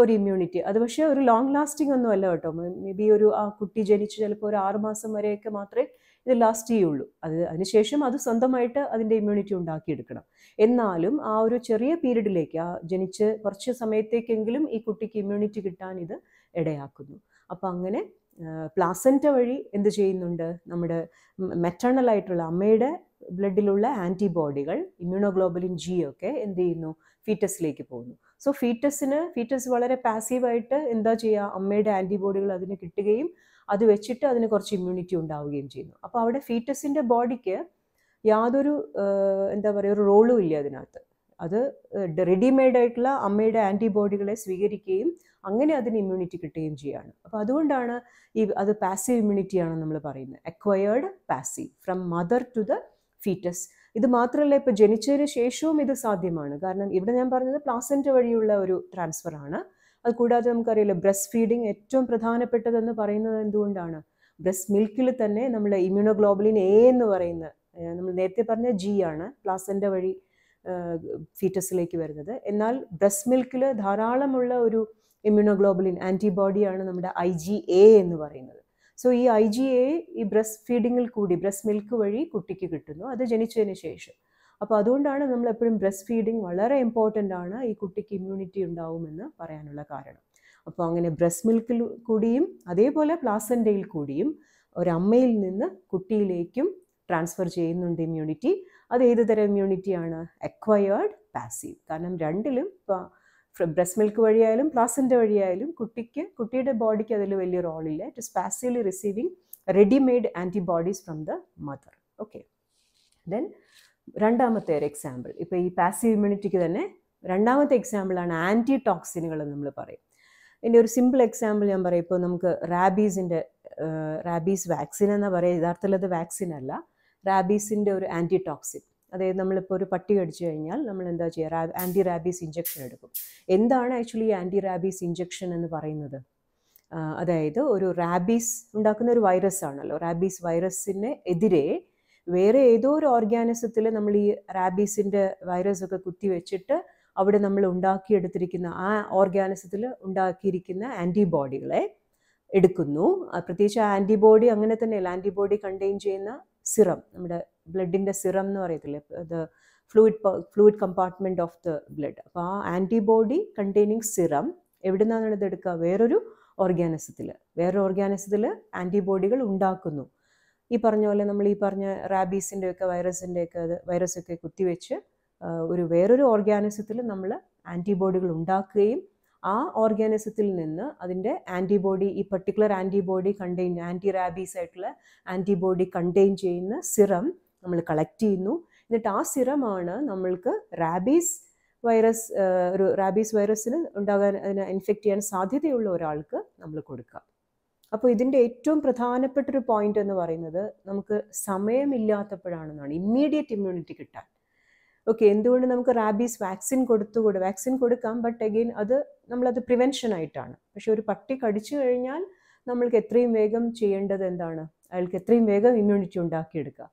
[SPEAKER 1] ഒരു ഇമ്മ്യൂണിറ്റി അത് പക്ഷേ ഒരു ലോങ് ലാസ്റ്റിംഗ് ഒന്നും അല്ല കേട്ടോ മേ ബി ഒരു ആ കുട്ടി ജനിച്ച് ചിലപ്പോൾ ഒരു ആറുമാസം വരെയൊക്കെ മാത്രമേ ഇത് ലാസ്റ്റ് ചെയ്യുള്ളൂ അത് അതിനുശേഷം അത് സ്വന്തമായിട്ട് അതിൻ്റെ ഇമ്മ്യൂണിറ്റി ഉണ്ടാക്കിയെടുക്കണം എന്നാലും ആ ഒരു ചെറിയ പീരീഡിലേക്ക് ആ ജനിച്ച് കുറച്ച് സമയത്തേക്കെങ്കിലും ഈ കുട്ടിക്ക് ഇമ്മ്യൂണിറ്റി കിട്ടാൻ ഇത് ഇടയാക്കുന്നു അപ്പം അങ്ങനെ പ്ലാസൻറ്റ വഴി എന്ത് ചെയ്യുന്നുണ്ട് നമ്മുടെ മെറ്റേണൽ ആയിട്ടുള്ള അമ്മയുടെ ബ്ലഡിലുള്ള ആൻറ്റിബോഡികൾ ഇമ്മ്യൂണോഗ്ലോബലിൻ ജി ഒക്കെ എന്ത് ചെയ്യുന്നു ഫീറ്റസിലേക്ക് പോകുന്നു സോ ഫീറ്റസിന് ഫീറ്റസ് വളരെ പാസീവായിട്ട് എന്താ ചെയ്യുക അമ്മയുടെ ആൻറ്റിബോഡികൾ അതിന് കിട്ടുകയും അത് വെച്ചിട്ട് അതിന് കുറച്ച് ഇമ്മ്യൂണിറ്റി ഉണ്ടാവുകയും ചെയ്യുന്നു അപ്പോൾ അവിടെ ഫീറ്റസിൻ്റെ ബോഡിക്ക് യാതൊരു എന്താ പറയുക ഒരു റോളും ഇല്ല അതിനകത്ത് അത് റെഡിമെയ്ഡ് ആയിട്ടുള്ള അമ്മയുടെ ആൻറ്റിബോഡികളെ സ്വീകരിക്കുകയും അങ്ങനെ അതിന് ഇമ്മ്യൂണിറ്റി കിട്ടുകയും ചെയ്യാണ് അപ്പോൾ അതുകൊണ്ടാണ് ഈ അത് പാസീവ് ഇമ്മ്യൂണിറ്റി ആണ് നമ്മൾ പറയുന്നത് acquired passive from mother to the foetus ഇത് മാത്രമല്ല ഇപ്പോൾ ജനിച്ചതിന് ശേഷവും ഇത് സാധ്യമാണ് കാരണം ഇവിടെ ഞാൻ പറഞ്ഞത് പ്ലാസൻറ്റ വഴിയുള്ള ഒരു ട്രാൻസ്ഫർ ആണ് അത് കൂടാതെ നമുക്കറിയില്ല ബ്രസ്റ്റ് ഫീഡിങ് ഏറ്റവും പ്രധാനപ്പെട്ടതെന്ന് പറയുന്നത് എന്തുകൊണ്ടാണ് ബ്രസ്റ്റ് മിൽക്കിൽ തന്നെ നമ്മൾ ഇമ്മ്യൂണോഗ്ലോബുലിൻ എ എന്ന് പറയുന്ന നമ്മൾ നേരത്തെ പറഞ്ഞ ജി ആണ് പ്ലാസൻറ്റ വഴി ഫീറ്റസിലേക്ക് വരുന്നത് എന്നാൽ ബ്രസ്റ്റ് മിൽക്കിൽ ധാരാളമുള്ള ഒരു ഇമ്മ്യൂണോഗ്ലോബുലിൻ ആൻറ്റിബോഡിയാണ് നമ്മുടെ ഐ ജി എ എന്ന് പറയുന്നത് സോ ഈ ഐ ജി എ ഈ ബ്രസ്റ്റ് ഫീഡിങ്ങിൽ കൂടി ബ്രസ്റ്റ് മിൽക്ക് വഴി കുട്ടിക്ക് കിട്ടുന്നു അത് ജനിച്ചതിന് ശേഷം അപ്പോൾ അതുകൊണ്ടാണ് നമ്മൾ എപ്പോഴും ബ്രസ്റ്റ് ഫീഡിങ് വളരെ ഇമ്പോർട്ടൻ്റ് ആണ് ഈ കുട്ടിക്ക് ഇമ്മ്യൂണിറ്റി ഉണ്ടാവുമെന്ന് പറയാനുള്ള കാരണം അപ്പോൾ അങ്ങനെ ബ്രസ്റ്റ് മിൽക്കിൽ കൂടിയും അതേപോലെ പ്ലാസൻ്റയിൽ കൂടിയും ഒരമ്മയിൽ നിന്ന് കുട്ടിയിലേക്കും ട്രാൻസ്ഫർ ചെയ്യുന്നുണ്ട് ഇമ്മ്യൂണിറ്റി അത് ഏത് തരം ആണ് അക്വയേർഡ് പാസീവ് കാരണം രണ്ടിലും ബ്രസ്റ്റ് മിൽക്ക് വഴിയായാലും പ്ലാസിൻ്റെ വഴിയായാലും കുട്ടിക്ക് കുട്ടിയുടെ ബോഡിക്ക് അതിൽ വലിയ റോളില്ല it is passively receiving readymade antibodies from the mother okay then രണ്ടാമത്തെ ഒരു എക്സാമ്പിൾ ഇപ്പോൾ ഈ പാസീവ് ഇമ്മ്യൂണിറ്റിക്ക് തന്നെ രണ്ടാമത്തെ എക്സാമ്പിളാണ് ആൻറ്റി ടോക്സിനുകൾ നമ്മൾ പറയും ഇനി ഒരു സിമ്പിൾ എക്സാമ്പിൾ ഞാൻ പറയും ഇപ്പോൾ നമുക്ക് റാബീസിൻ്റെ റാബീസ് വാക്സിൻ എന്ന് പറയുക യഥാർത്ഥത്തിൽ അത് വാക്സിൻ അല്ല റാബീസിൻ്റെ ഒരു ആൻറ്റി ടോക്സിൻ അതായത് നമ്മളിപ്പോൾ ഒരു പട്ടി കടിച്ചു കഴിഞ്ഞാൽ നമ്മൾ എന്താ ചെയ്യുക ആൻറ്റി റാബീസ് ഇഞ്ചക്ഷൻ എടുക്കും എന്താണ് ആക്ച്വലി ആൻറ്റി റാബീസ് ഇഞ്ചക്ഷൻ എന്ന് പറയുന്നത് അതായത് ഒരു റാബീസ് ഉണ്ടാക്കുന്ന ഒരു വൈറസ് ആണല്ലോ റാബീസ് വൈറസിന് എതിരെ വേറെ ഏതോ ഒരു ഓർഗാനിസത്തിൽ നമ്മൾ ഈ റാബീസിൻ്റെ ഒക്കെ കുത്തിവെച്ചിട്ട് അവിടെ നമ്മൾ ഉണ്ടാക്കിയെടുത്തിരിക്കുന്ന ആ ഓർഗാനിസത്തിൽ ഉണ്ടാക്കിയിരിക്കുന്ന ആൻറ്റിബോഡികളെ എടുക്കുന്നു പ്രത്യേകിച്ച് ആൻറ്റിബോഡി അങ്ങനെ തന്നെയല്ല ആൻറ്റിബോഡി കണ്ടെയ്ൻ ചെയ്യുന്ന സിറം നമ്മുടെ ബ്ലഡിൻ്റെ സിറം എന്ന് പറയത്തില്ലേ the fluid fluid compartment of the blood അപ്പോൾ ആ ആൻറ്റിബോഡി കണ്ടെയ്നിങ് സിറം എവിടെ നിന്നാണ് ഇതെടുക്കുക വേറൊരു ഓർഗാനിസത്തിൽ വേറൊരു ഓർഗാനിസത്തിൽ ആൻറ്റിബോഡികൾ ഉണ്ടാക്കുന്നു ഈ പറഞ്ഞ പോലെ നമ്മൾ ഈ പറഞ്ഞ റാബീസിൻ്റെയൊക്കെ വൈറസിൻ്റെയൊക്കെ അത് വൈറസൊക്കെ കുത്തിവെച്ച് ഒരു വേറൊരു ഓർഗാനിസത്തിൽ നമ്മൾ ആൻറ്റിബോഡികൾ ഉണ്ടാക്കുകയും ആ ഓർഗാനിസത്തിൽ നിന്ന് അതിൻ്റെ ആൻറ്റിബോഡി ഈ particular antibody contain anti rabies ആയിട്ടുള്ള ആൻറ്റിബോഡി കണ്ടെയ്ൻ ചെയ്യുന്ന സിറം നമ്മൾ കളക്ട് ചെയ്യുന്നു എന്നിട്ട് ആ സിറമാണ് നമ്മൾക്ക് റാബീസ് വൈറസ് ഒരു റാബീസ് വൈറസിന് ഉണ്ടാകാൻ അതിന് ഇൻഫെക്റ്റ് ചെയ്യാൻ സാധ്യതയുള്ള ഒരാൾക്ക് നമ്മൾ കൊടുക്കുക അപ്പോൾ ഇതിൻ്റെ ഏറ്റവും പ്രധാനപ്പെട്ട ഒരു പോയിന്റ് എന്ന് പറയുന്നത് നമുക്ക് സമയമില്ലാത്തപ്പോഴാണെന്നാണ് ഇമ്മീഡിയറ്റ് ഇമ്മ്യൂണിറ്റി കിട്ടാൻ ഓക്കെ എന്തുകൊണ്ട് നമുക്ക് റാബീസ് വാക്സിൻ കൊടുത്തുകൂടെ വാക്സിൻ കൊടുക്കാം ബട്ട് അഗെയിൻ അത് നമ്മളത് പ്രിവെൻഷൻ ആയിട്ടാണ് പക്ഷെ ഒരു പട്ടി കടിച്ചു കഴിഞ്ഞാൽ നമ്മൾക്ക് എത്രയും വേഗം ചെയ്യേണ്ടത് എന്താണ് അയാൾക്ക് എത്രയും വേഗം ഇമ്മ്യൂണിറ്റി ഉണ്ടാക്കിയെടുക്കുക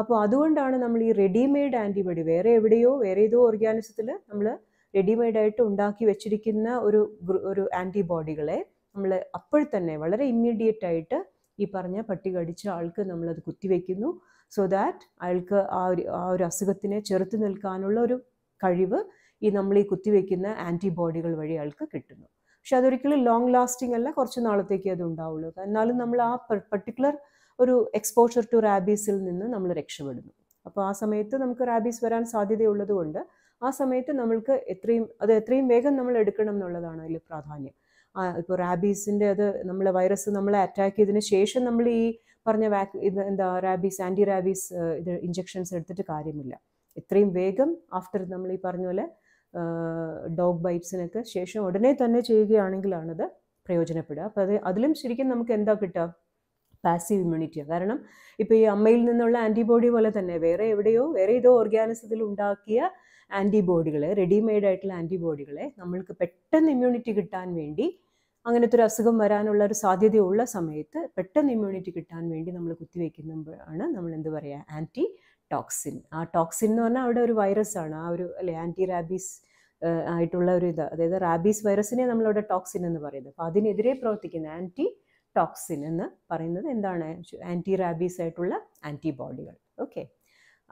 [SPEAKER 1] അപ്പോൾ അതുകൊണ്ടാണ് നമ്മൾ ഈ റെഡിമെയ്ഡ് ആൻറ്റിബോഡി വേറെ എവിടെയോ വേറെ ഏതോ ഓർഗാനിസത്തിൽ നമ്മൾ റെഡിമെയ്ഡായിട്ട് ഉണ്ടാക്കി വെച്ചിരിക്കുന്ന ഒരു ഒരു ആൻറ്റിബോഡികളെ നമ്മൾ അപ്പോൾ തന്നെ വളരെ ഇമ്മീഡിയറ്റ് ആയിട്ട് ഈ പറഞ്ഞ പട്ടി കടിച്ച ആൾക്ക് നമ്മളത് കുത്തിവെക്കുന്നു സോ ദാറ്റ് അയാൾക്ക് ആ ഒരു ആ ഒരു അസുഖത്തിനെ ചെറുത്ത് നിൽക്കാനുള്ള ഒരു കഴിവ് ഈ നമ്മൾ ഈ കുത്തിവെക്കുന്ന ആൻറ്റിബോഡികൾ വഴി അയാൾക്ക് കിട്ടുന്നു പക്ഷെ അതൊരിക്കലും ലോങ് ലാസ്റ്റിംഗ് അല്ല കുറച്ച് നാളത്തേക്കേ അത് ഉണ്ടാവുള്ളൂ എന്നാലും നമ്മൾ ആ പെർട്ടിക്കുലർ ഒരു എക്സ്പോഷർ ടു റാബീസിൽ നിന്ന് നമ്മൾ രക്ഷപ്പെടുന്നു അപ്പോൾ ആ സമയത്ത് നമുക്ക് റാബീസ് വരാൻ സാധ്യതയുള്ളത് കൊണ്ട് ആ സമയത്ത് നമ്മൾക്ക് എത്രയും അത് എത്രയും വേഗം നമ്മൾ എടുക്കണം എന്നുള്ളതാണ് അതിൽ പ്രാധാന്യം ഇപ്പോൾ റാബീസിൻ്റെ അത് നമ്മളെ വൈറസ് നമ്മളെ അറ്റാക്ക് ചെയ്തതിന് ശേഷം നമ്മൾ ഈ പറഞ്ഞ വാക് ഇത് എന്താ റാബീസ് ആൻറ്റി റാബീസ് ഇത് ഇഞ്ചെക്ഷൻസ് എടുത്തിട്ട് കാര്യമില്ല എത്രയും വേഗം ആഫ്റ്റർ നമ്മൾ ഈ പറഞ്ഞ പോലെ ഡോഗ് ബൈറ്റ്സിനൊക്കെ ശേഷം ഉടനെ തന്നെ ചെയ്യുകയാണെങ്കിലാണത് പ്രയോജനപ്പെടുക അപ്പോൾ അത് അതിലും ശരിക്കും നമുക്ക് എന്താ കിട്ടുക പാസീവ് ഇമ്മ്യൂണിറ്റിയാണ് കാരണം ഇപ്പോൾ ഈ അമ്മയിൽ നിന്നുള്ള ആൻറ്റിബോഡി പോലെ തന്നെ വേറെ എവിടെയോ വേറെ ഏതോ ഓർഗാനിസത്തിൽ ഉണ്ടാക്കിയ ആൻറ്റിബോഡികളെ റെഡിമെയ്ഡ് ആയിട്ടുള്ള ആൻറ്റിബോഡികളെ നമ്മൾക്ക് പെട്ടെന്ന് ഇമ്മ്യൂണിറ്റി കിട്ടാൻ വേണ്ടി അങ്ങനത്തെ ഒരു അസുഖം വരാനുള്ള ഒരു സാധ്യതയുള്ള സമയത്ത് പെട്ടെന്ന് ഇമ്മ്യൂണിറ്റി കിട്ടാൻ വേണ്ടി നമ്മൾ കുത്തിവെക്കുമ്പോഴാണ് നമ്മൾ എന്ത് പറയുക ആൻറ്റി ടോക്സിൻ ആ ടോക്സിൻ എന്ന് പറഞ്ഞാൽ അവിടെ ഒരു വൈറസ് ആണ് ആ ഒരു അല്ലെ ആൻറ്റി റാബീസ് ആയിട്ടുള്ള ഒരു ഇത് അതായത് റാബീസ് വൈറസിനെ നമ്മളവിടെ ടോക്സിൻ എന്ന് പറയുന്നത് അപ്പോൾ അതിനെതിരെ പ്രവർത്തിക്കുന്ന ആൻറ്റി ടോക്സിൻ എന്ന് പറയുന്നത് എന്താണ് ആൻറ്റി റാബീസ് ആയിട്ടുള്ള ആൻറ്റിബോഡികൾ ഓക്കെ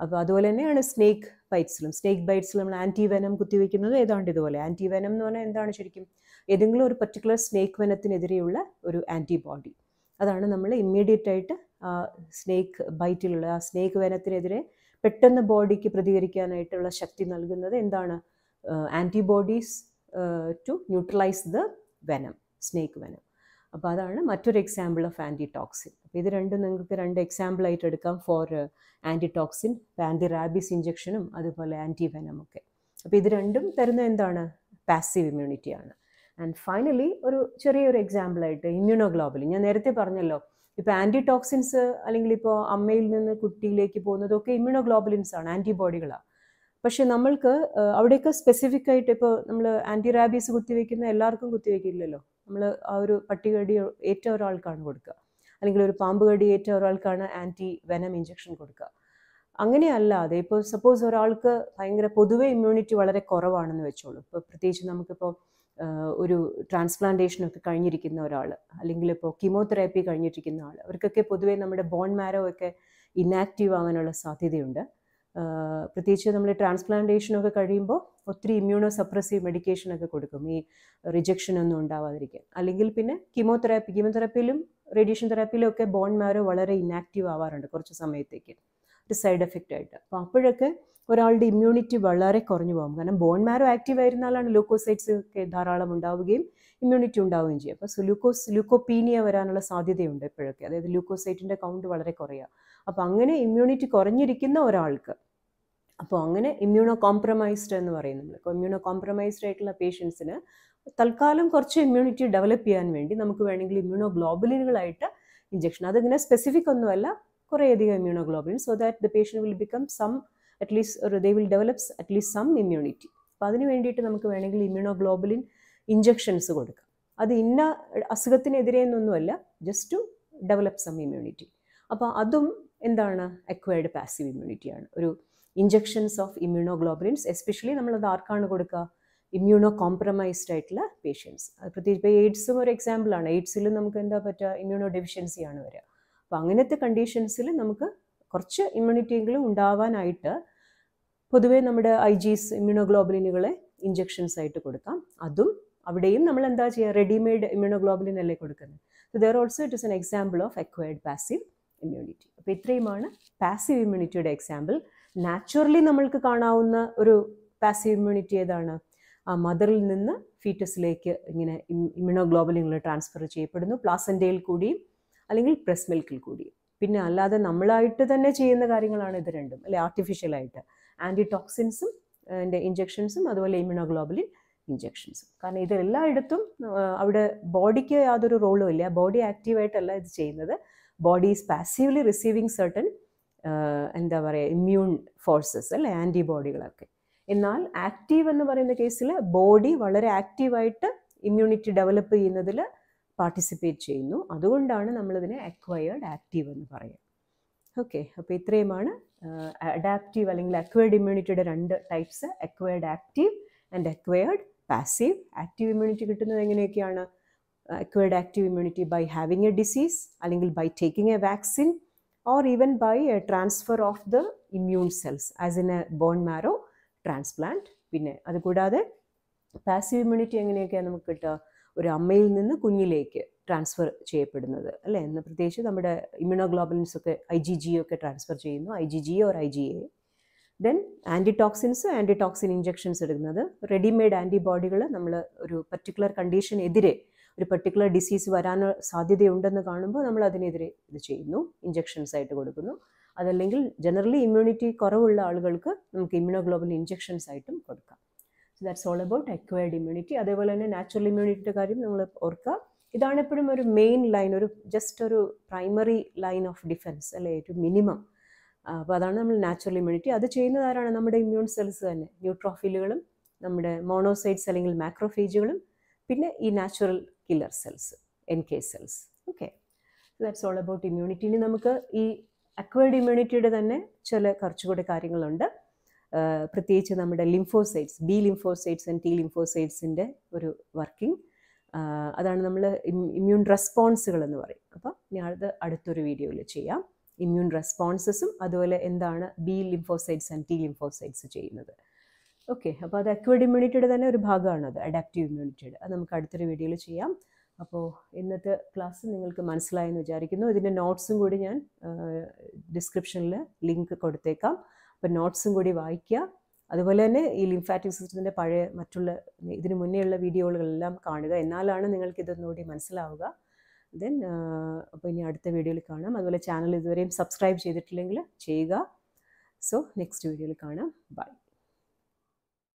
[SPEAKER 1] അപ്പോൾ അതുപോലെ തന്നെയാണ് സ്നേക്ക് ബൈറ്റ്സിലും സ്നേക്ക് ബൈറ്റ്സിലും നമ്മൾ ആൻറ്റി വെനം കുത്തിവെക്കുന്നത് ഏതാണ്ട് ഇതുപോലെ ആൻറ്റി വെനം എന്ന് പറഞ്ഞാൽ എന്താണ് ശരിക്കും ഏതെങ്കിലും ഒരു പർട്ടിക്കുലർ സ്നേക്ക് വനത്തിനെതിരെയുള്ള ഒരു ആൻറ്റിബോഡി അതാണ് നമ്മൾ ഇമ്മീഡിയറ്റ് ആയിട്ട് ആ സ്നേക്ക് ബൈറ്റിലുള്ള ആ സ്നേക്ക് വനത്തിനെതിരെ പെട്ടെന്ന് ബോഡിക്ക് പ്രതികരിക്കാനായിട്ടുള്ള ശക്തി നൽകുന്നത് എന്താണ് antibodies to neutralise the venom snake venom അപ്പോൾ അതാണ് മറ്റൊരു എക്സാമ്പിൾ ഓഫ് ആൻറ്റി ടോക്സിൻ അപ്പോൾ ഇത് രണ്ടും നിങ്ങൾക്ക് രണ്ട് എക്സാമ്പിൾ ആയിട്ട് എടുക്കാം for anti toxin anti rabies ഇഞ്ചക്ഷനും അതുപോലെ ആൻറ്റി വെനം ഒക്കെ അപ്പോൾ ഇത് രണ്ടും തരുന്ന എന്താണ് പാസീവ് ഇമ്മ്യൂണിറ്റിയാണ് ആൻഡ് ഫൈനലി ഒരു ചെറിയൊരു എക്സാമ്പിളായിട്ട് ഇമ്മ്യൂണോഗ്ലോബിലിൻ ഞാൻ നേരത്തെ പറഞ്ഞല്ലോ ഇപ്പോൾ ആൻറ്റി ടോക്സിൻസ് അല്ലെങ്കിൽ ഇപ്പോൾ അമ്മയിൽ നിന്ന് കുട്ടിയിലേക്ക് പോകുന്നതൊക്കെ ഇമ്മ്യൂണോഗ്ലോബുലിൻസ് ആണ് ആൻറ്റിബോഡികളാണ് പക്ഷേ നമ്മൾക്ക് അവിടെയൊക്കെ സ്പെസിഫിക് ആയിട്ട് ഇപ്പോൾ നമ്മൾ ആൻറ്റി റാബീസ് കുത്തിവെക്കുന്ന എല്ലാവർക്കും കുത്തിവെക്കില്ലല്ലോ നമ്മൾ ആ ഒരു പട്ടികടി ഏറ്റ ഒരാൾക്കാണ് കൊടുക്കുക അല്ലെങ്കിൽ ഒരു പാമ്പ് കടി ഏറ്റ ഒരാൾക്കാണ് ആൻറ്റി വെനം ഇഞ്ചക്ഷൻ കൊടുക്കുക അങ്ങനെയല്ലാതെ ഇപ്പോൾ സപ്പോസ് ഒരാൾക്ക് ഭയങ്കര പൊതുവെ ഇമ്മ്യൂണിറ്റി വളരെ കുറവാണെന്ന് വെച്ചോളൂ ഇപ്പോൾ പ്രത്യേകിച്ച് നമുക്കിപ്പോൾ ഒരു ട്രാൻസ്പ്ലാന്റേഷനൊക്കെ കഴിഞ്ഞിരിക്കുന്ന ഒരാൾ അല്ലെങ്കിൽ ഇപ്പോൾ കീമോതെറാപ്പി കഴിഞ്ഞിരിക്കുന്ന ആൾ അവർക്കൊക്കെ പൊതുവേ നമ്മുടെ ബോൺ മാരോ ഒക്കെ ഇനാക്റ്റീവ് ആവാനുള്ള സാധ്യതയുണ്ട് പ്രത്യേകിച്ച് നമ്മൾ ട്രാൻസ്പ്ലാന്റേഷനൊക്കെ കഴിയുമ്പോൾ ഒത്തിരി ഇമ്മ്യൂണോ സപ്രസീവ് മെഡിക്കേഷനൊക്കെ കൊടുക്കും ഈ റിജക്ഷൻ ഒന്നും ഉണ്ടാവാതിരിക്കാൻ അല്ലെങ്കിൽ പിന്നെ കീമോതെറാപ്പി കീമോതെറാപ്പിയിലും റേഡിയേഷൻ തെറാപ്പിയിലും ഒക്കെ ബോൺ മാരോ വളരെ ഇനാക്റ്റീവ് ആവാറുണ്ട് കുറച്ച് സമയത്തേക്ക് ഒരു സൈഡ് എഫക്റ്റ് ആയിട്ട് അപ്പോൾ അപ്പോഴൊക്കെ ഒരാളുടെ ഇമ്മ്യൂണിറ്റി വളരെ കുറഞ്ഞു പോകും കാരണം ബോൺ മാരോ ആക്റ്റീവ് ആയിരുന്നാലാണ് ലൂക്കോസൈറ്റ്സ് ഒക്കെ ധാരാളം ഉണ്ടാവുകയും ഇമ്മ്യൂണിറ്റി ഉണ്ടാവുകയും ചെയ്യും അപ്പോൾ ലൂക്കോസ് ലൂക്കോപീനിയ വരാനുള്ള സാധ്യതയുണ്ട് ഇപ്പോഴൊക്കെ അതായത് ലൂക്കോസൈറ്റിൻ്റെ കൗണ്ട് വളരെ കുറയുക അപ്പോൾ അങ്ങനെ ഇമ്മ്യൂണിറ്റി കുറഞ്ഞിരിക്കുന്ന ഒരാൾക്ക് അപ്പോൾ അങ്ങനെ ഇമ്മ്യൂണോ കോംപ്രമൈസ്ഡ് എന്ന് പറയും നമ്മൾ ഇമ്മ്യൂണോ കോംപ്രമൈസ്ഡ് ആയിട്ടുള്ള പേഷ്യൻസിന് തൽക്കാലം കുറച്ച് ഇമ്മ്യൂണിറ്റി ഡെവലപ്പ് ചെയ്യാൻ വേണ്ടി നമുക്ക് വേണമെങ്കിൽ ഇമ്മ്യൂണോ ഗ്ലോബലിനുകളായിട്ട് ഇഞ്ചക്ഷൻ അതിങ്ങനെ സ്പെസിഫിക് ഒന്നുമല്ല കുറേയധികം immunoglobulin so that the patient will become some at least they will develops at least some immunity അപ്പോൾ അതിന് വേണ്ടിയിട്ട് നമുക്ക് വേണമെങ്കിൽ ഇമ്മ്യൂണോ ഗ്ലോബലിൻ ഇഞ്ചെക്ഷൻസ് കൊടുക്കാം അത് ഇന്ന അസുഖത്തിനെതിരെ എന്നൊന്നുമല്ല just to develop some immunity അപ്പോൾ അതും എന്താണ് അക്വയർഡ് പാസീവ് ഇമ്മ്യൂണിറ്റിയാണ് ഒരു injections of immunoglobulins especially നമ്മളത് ആർക്കാണ് കൊടുക്കുക ഇമ്മ്യൂണോ കോംപ്രമൈസ്ഡ് ആയിട്ടുള്ള പേഷ്യൻസ് പ്രത്യേകിച്ച് ഇപ്പോൾ എയ്ഡ്സും ഒരു എക്സാമ്പിളാണ് എയ്ഡ്സിൽ നമുക്ക് എന്താ പറ്റുക ഇമ്മ്യൂണോ ഡെഫിഷ്യൻസിയാണ് വരിക അപ്പോൾ അങ്ങനത്തെ കണ്ടീഷൻസിൽ നമുക്ക് കുറച്ച് ഇമ്മ്യൂണിറ്റിയെങ്കിലും ഉണ്ടാവാനായിട്ട് പൊതുവേ നമ്മുടെ ഐ ജിസ് ഇമ്മ്യൂണോഗ്ലോബുലിനുകളെ ഇഞ്ചെക്ഷൻസ് ആയിട്ട് കൊടുക്കാം അതും അവിടെയും നമ്മൾ എന്താ ചെയ്യുക റെഡിമെയ്ഡ് ഇമ്മ്യൂണോഗ്ലോബുലിൻ അല്ലേ കൊടുക്കുന്നത് so there also it is an example of acquired passive immunity അപ്പോൾ ഇത്രയുമാണ് പാസീവ് ഇമ്മ്യൂണിറ്റിയുടെ എക്സാമ്പിൾ നാച്ചുറലി നമ്മൾക്ക് കാണാവുന്ന ഒരു പാസീവ് ഇമ്മ്യൂണിറ്റി ഏതാണ് ആ മദറിൽ നിന്ന് ഫീറ്റസിലേക്ക് ഇങ്ങനെ ഇമ്മ്യൂണോഗ്ലോബലിങ്ങൾ ട്രാൻസ്ഫർ ചെയ്യപ്പെടുന്നു പ്ലാസൻഡയിൽ കൂടിയും അല്ലെങ്കിൽ പ്രസ് മിൽക്കിൽ കൂടിയും പിന്നെ അല്ലാതെ നമ്മളായിട്ട് തന്നെ ചെയ്യുന്ന കാര്യങ്ങളാണ് ഇത് രണ്ടും അല്ലെ ആർട്ടിഫിഷ്യലായിട്ട് ആൻറ്റിടോക്സിൻസും അതിൻ്റെ ഇഞ്ചെക്ഷൻസും അതുപോലെ ഇമ്യൂണോഗ്ലോബലിൻ ഇഞ്ചെക്ഷൻസും കാരണം ഇത് എല്ലായിടത്തും അവിടെ ബോഡിക്ക് യാതൊരു റോളും ഇല്ല ബോഡി ആക്റ്റീവായിട്ടല്ല ഇത് ചെയ്യുന്നത് body is passively receiving certain എന്താ പറയുക ഇമ്മ്യൂൺ ഫോഴ്സസ് അല്ലെ ആൻറ്റിബോഡികളൊക്കെ എന്നാൽ ആക്റ്റീവ് എന്ന് പറയുന്ന കേസിൽ ബോഡി വളരെ ആക്റ്റീവായിട്ട് ഇമ്മ്യൂണിറ്റി ഡെവലപ്പ് ചെയ്യുന്നതിൽ പാർട്ടിസിപ്പേറ്റ് ചെയ്യുന്നു അതുകൊണ്ടാണ് നമ്മളിതിനെ അക്വയേർഡ് ആക്റ്റീവ് എന്ന് പറയുക ഓക്കെ അപ്പോൾ ഇത്രയുമാണ് അഡാപ്റ്റീവ് അല്ലെങ്കിൽ അക്വേർഡ് ഇമ്മ്യൂണിറ്റിയുടെ രണ്ട് types acquired active and acquired passive active immunity കിട്ടുന്നത് എങ്ങനെയൊക്കെയാണ് acquired active immunity by having a disease അല്ലെങ്കിൽ by taking a vaccine or even by a transfer of the immune cells as in a bone marrow transplant പിന്നെ അതുകൂടാതെ passive immunity എങ്ങനെയൊക്കെയാണ് നമുക്ക് കിട്ടുക ഒരു അമ്മയിൽ നിന്ന് കുഞ്ഞിലേക്ക് ട്രാൻസ്ഫർ ചെയ്യപ്പെടുന്നത് അല്ലേ എന്ന് പ്രത്യേകിച്ച് നമ്മുടെ ഇമ്യൂണോഗ്ലോബുലിൻസ് ഒക്കെ ഐ ജി ജി ഒക്കെ ട്രാൻസ്ഫർ ചെയ്യുന്നു I G G or I G A then antitoxins antitoxin injections എടുക്കുന്നത് റെഡിമെയ്ഡ് ആൻറ്റിബോഡികൾ നമ്മൾ ഒരു പർട്ടിക്കുലർ കണ്ടീഷനെതിരെ ഒരു പർട്ടിക്കുലർ ഡിസീസ് വരാൻ സാധ്യതയുണ്ടെന്ന് കാണുമ്പോൾ നമ്മൾ അതിനെതിരെ ഇത് ചെയ്യുന്നു ഇഞ്ചെക്ഷൻസ് ആയിട്ട് കൊടുക്കുന്നു അതല്ലെങ്കിൽ ജനറലി ഇമ്മ്യൂണിറ്റി കുറവുള്ള ആളുകൾക്ക് നമുക്ക് ഇമ്മ്യൂണോഗ്ലോബിൻ ഇഞ്ചെക്ഷൻസ് ആയിട്ടും കൊടുക്കാം so that's all about acquired immunity അതേപോലെ തന്നെ നാച്ചുറൽ ഇമ്മ്യൂണിറ്റിയുടെ കാര്യം നമ്മൾ ഓർക്കുക ഇതാണ് എപ്പോഴും ഒരു മെയിൻ ലൈൻ ഒരു ജസ്റ്റ് ഒരു പ്രൈമറി ലൈൻ ഓഫ് ഡിഫെൻസ് അല്ലേ ഒരു മിനിമം അപ്പോൾ അതാണ് നമ്മൾ നാച്ചുറൽ ഇമ്മ്യൂണിറ്റി അത് ചെയ്യുന്നത് ആരാണ് നമ്മുടെ ഇമ്മ്യൂൺ സെൽസ് തന്നെ ന്യൂട്രോഫിലുകളും നമ്മുടെ മോണോസൈറ്റ്സ് അല്ലെങ്കിൽ മാക്രോഫേജുകളും പിന്നെ ഈ natural killer cells N K cells okay that's all about immunity ഇനി നമുക്ക് ഈ അക്വേർഡ് ഇമ്മ്യൂണിറ്റിയുടെ തന്നെ ചില കുറച്ചുകൂടെ കാര്യങ്ങളുണ്ട് പ്രത്യേകിച്ച് നമ്മുടെ lymphocytes B lymphocytes and T ലിംഫോസൈറ്റ്സിൻ്റെ ഒരു വർക്കിംഗ് അതാണ് നമ്മൾ ഇമ്മ്യൂൺ റെസ്പോൺസുകൾ എന്ന് പറയും അപ്പോൾ ഞാൻ അടുത്തൊരു വീഡിയോയിൽ ചെയ്യാം ഇമ്മ്യൂൺ റെസ്പോൺസസും അതുപോലെ എന്താണ് B lymphocytes and T lymphocytes ചെയ്യുന്നത് ഓക്കെ അപ്പോൾ അത് അക്വേഡ് ഇമ്മ്യൂണിറ്റിയുടെ തന്നെ ഒരു ഭാഗമാണ് അത് അഡാപ്റ്റീവ് ഇമ്മ്യൂണിറ്റിയുടെ അത് നമുക്ക് അടുത്തൊരു വീഡിയോയിൽ ചെയ്യാം അപ്പോൾ ഇന്നത്തെ ക്ലാസ് നിങ്ങൾക്ക് മനസ്സിലായെന്ന് വിചാരിക്കുന്നു ഇതിൻ്റെ നോട്ട്സും കൂടി ഞാൻ ഡിസ്ക്രിപ്ഷനിൽ ലിങ്ക് കൊടുത്തേക്കാം അപ്പോൾ നോട്ട്സും കൂടി വായിക്കുക അതുപോലെ തന്നെ ഈ ലിംഫാറ്റിക് സിസ്റ്റത്തിൻ്റെ പഴയ മറ്റുള്ള ഇതിനു മുന്നേയുള്ള വീഡിയോകളെല്ലാം കാണുക എന്നാലാണ് നിങ്ങൾക്ക് ഇതൊന്നുകൂടി മനസ്സിലാവുക ദെൻ അപ്പോൾ ഇനി അടുത്ത വീഡിയോയിൽ കാണാം അതുപോലെ ചാനൽ ഇതുവരെയും സബ്സ്ക്രൈബ് ചെയ്തിട്ടില്ലെങ്കിൽ ചെയ്യുക സോ നെക്സ്റ്റ് വീഡിയോയിൽ കാണാം ബൈ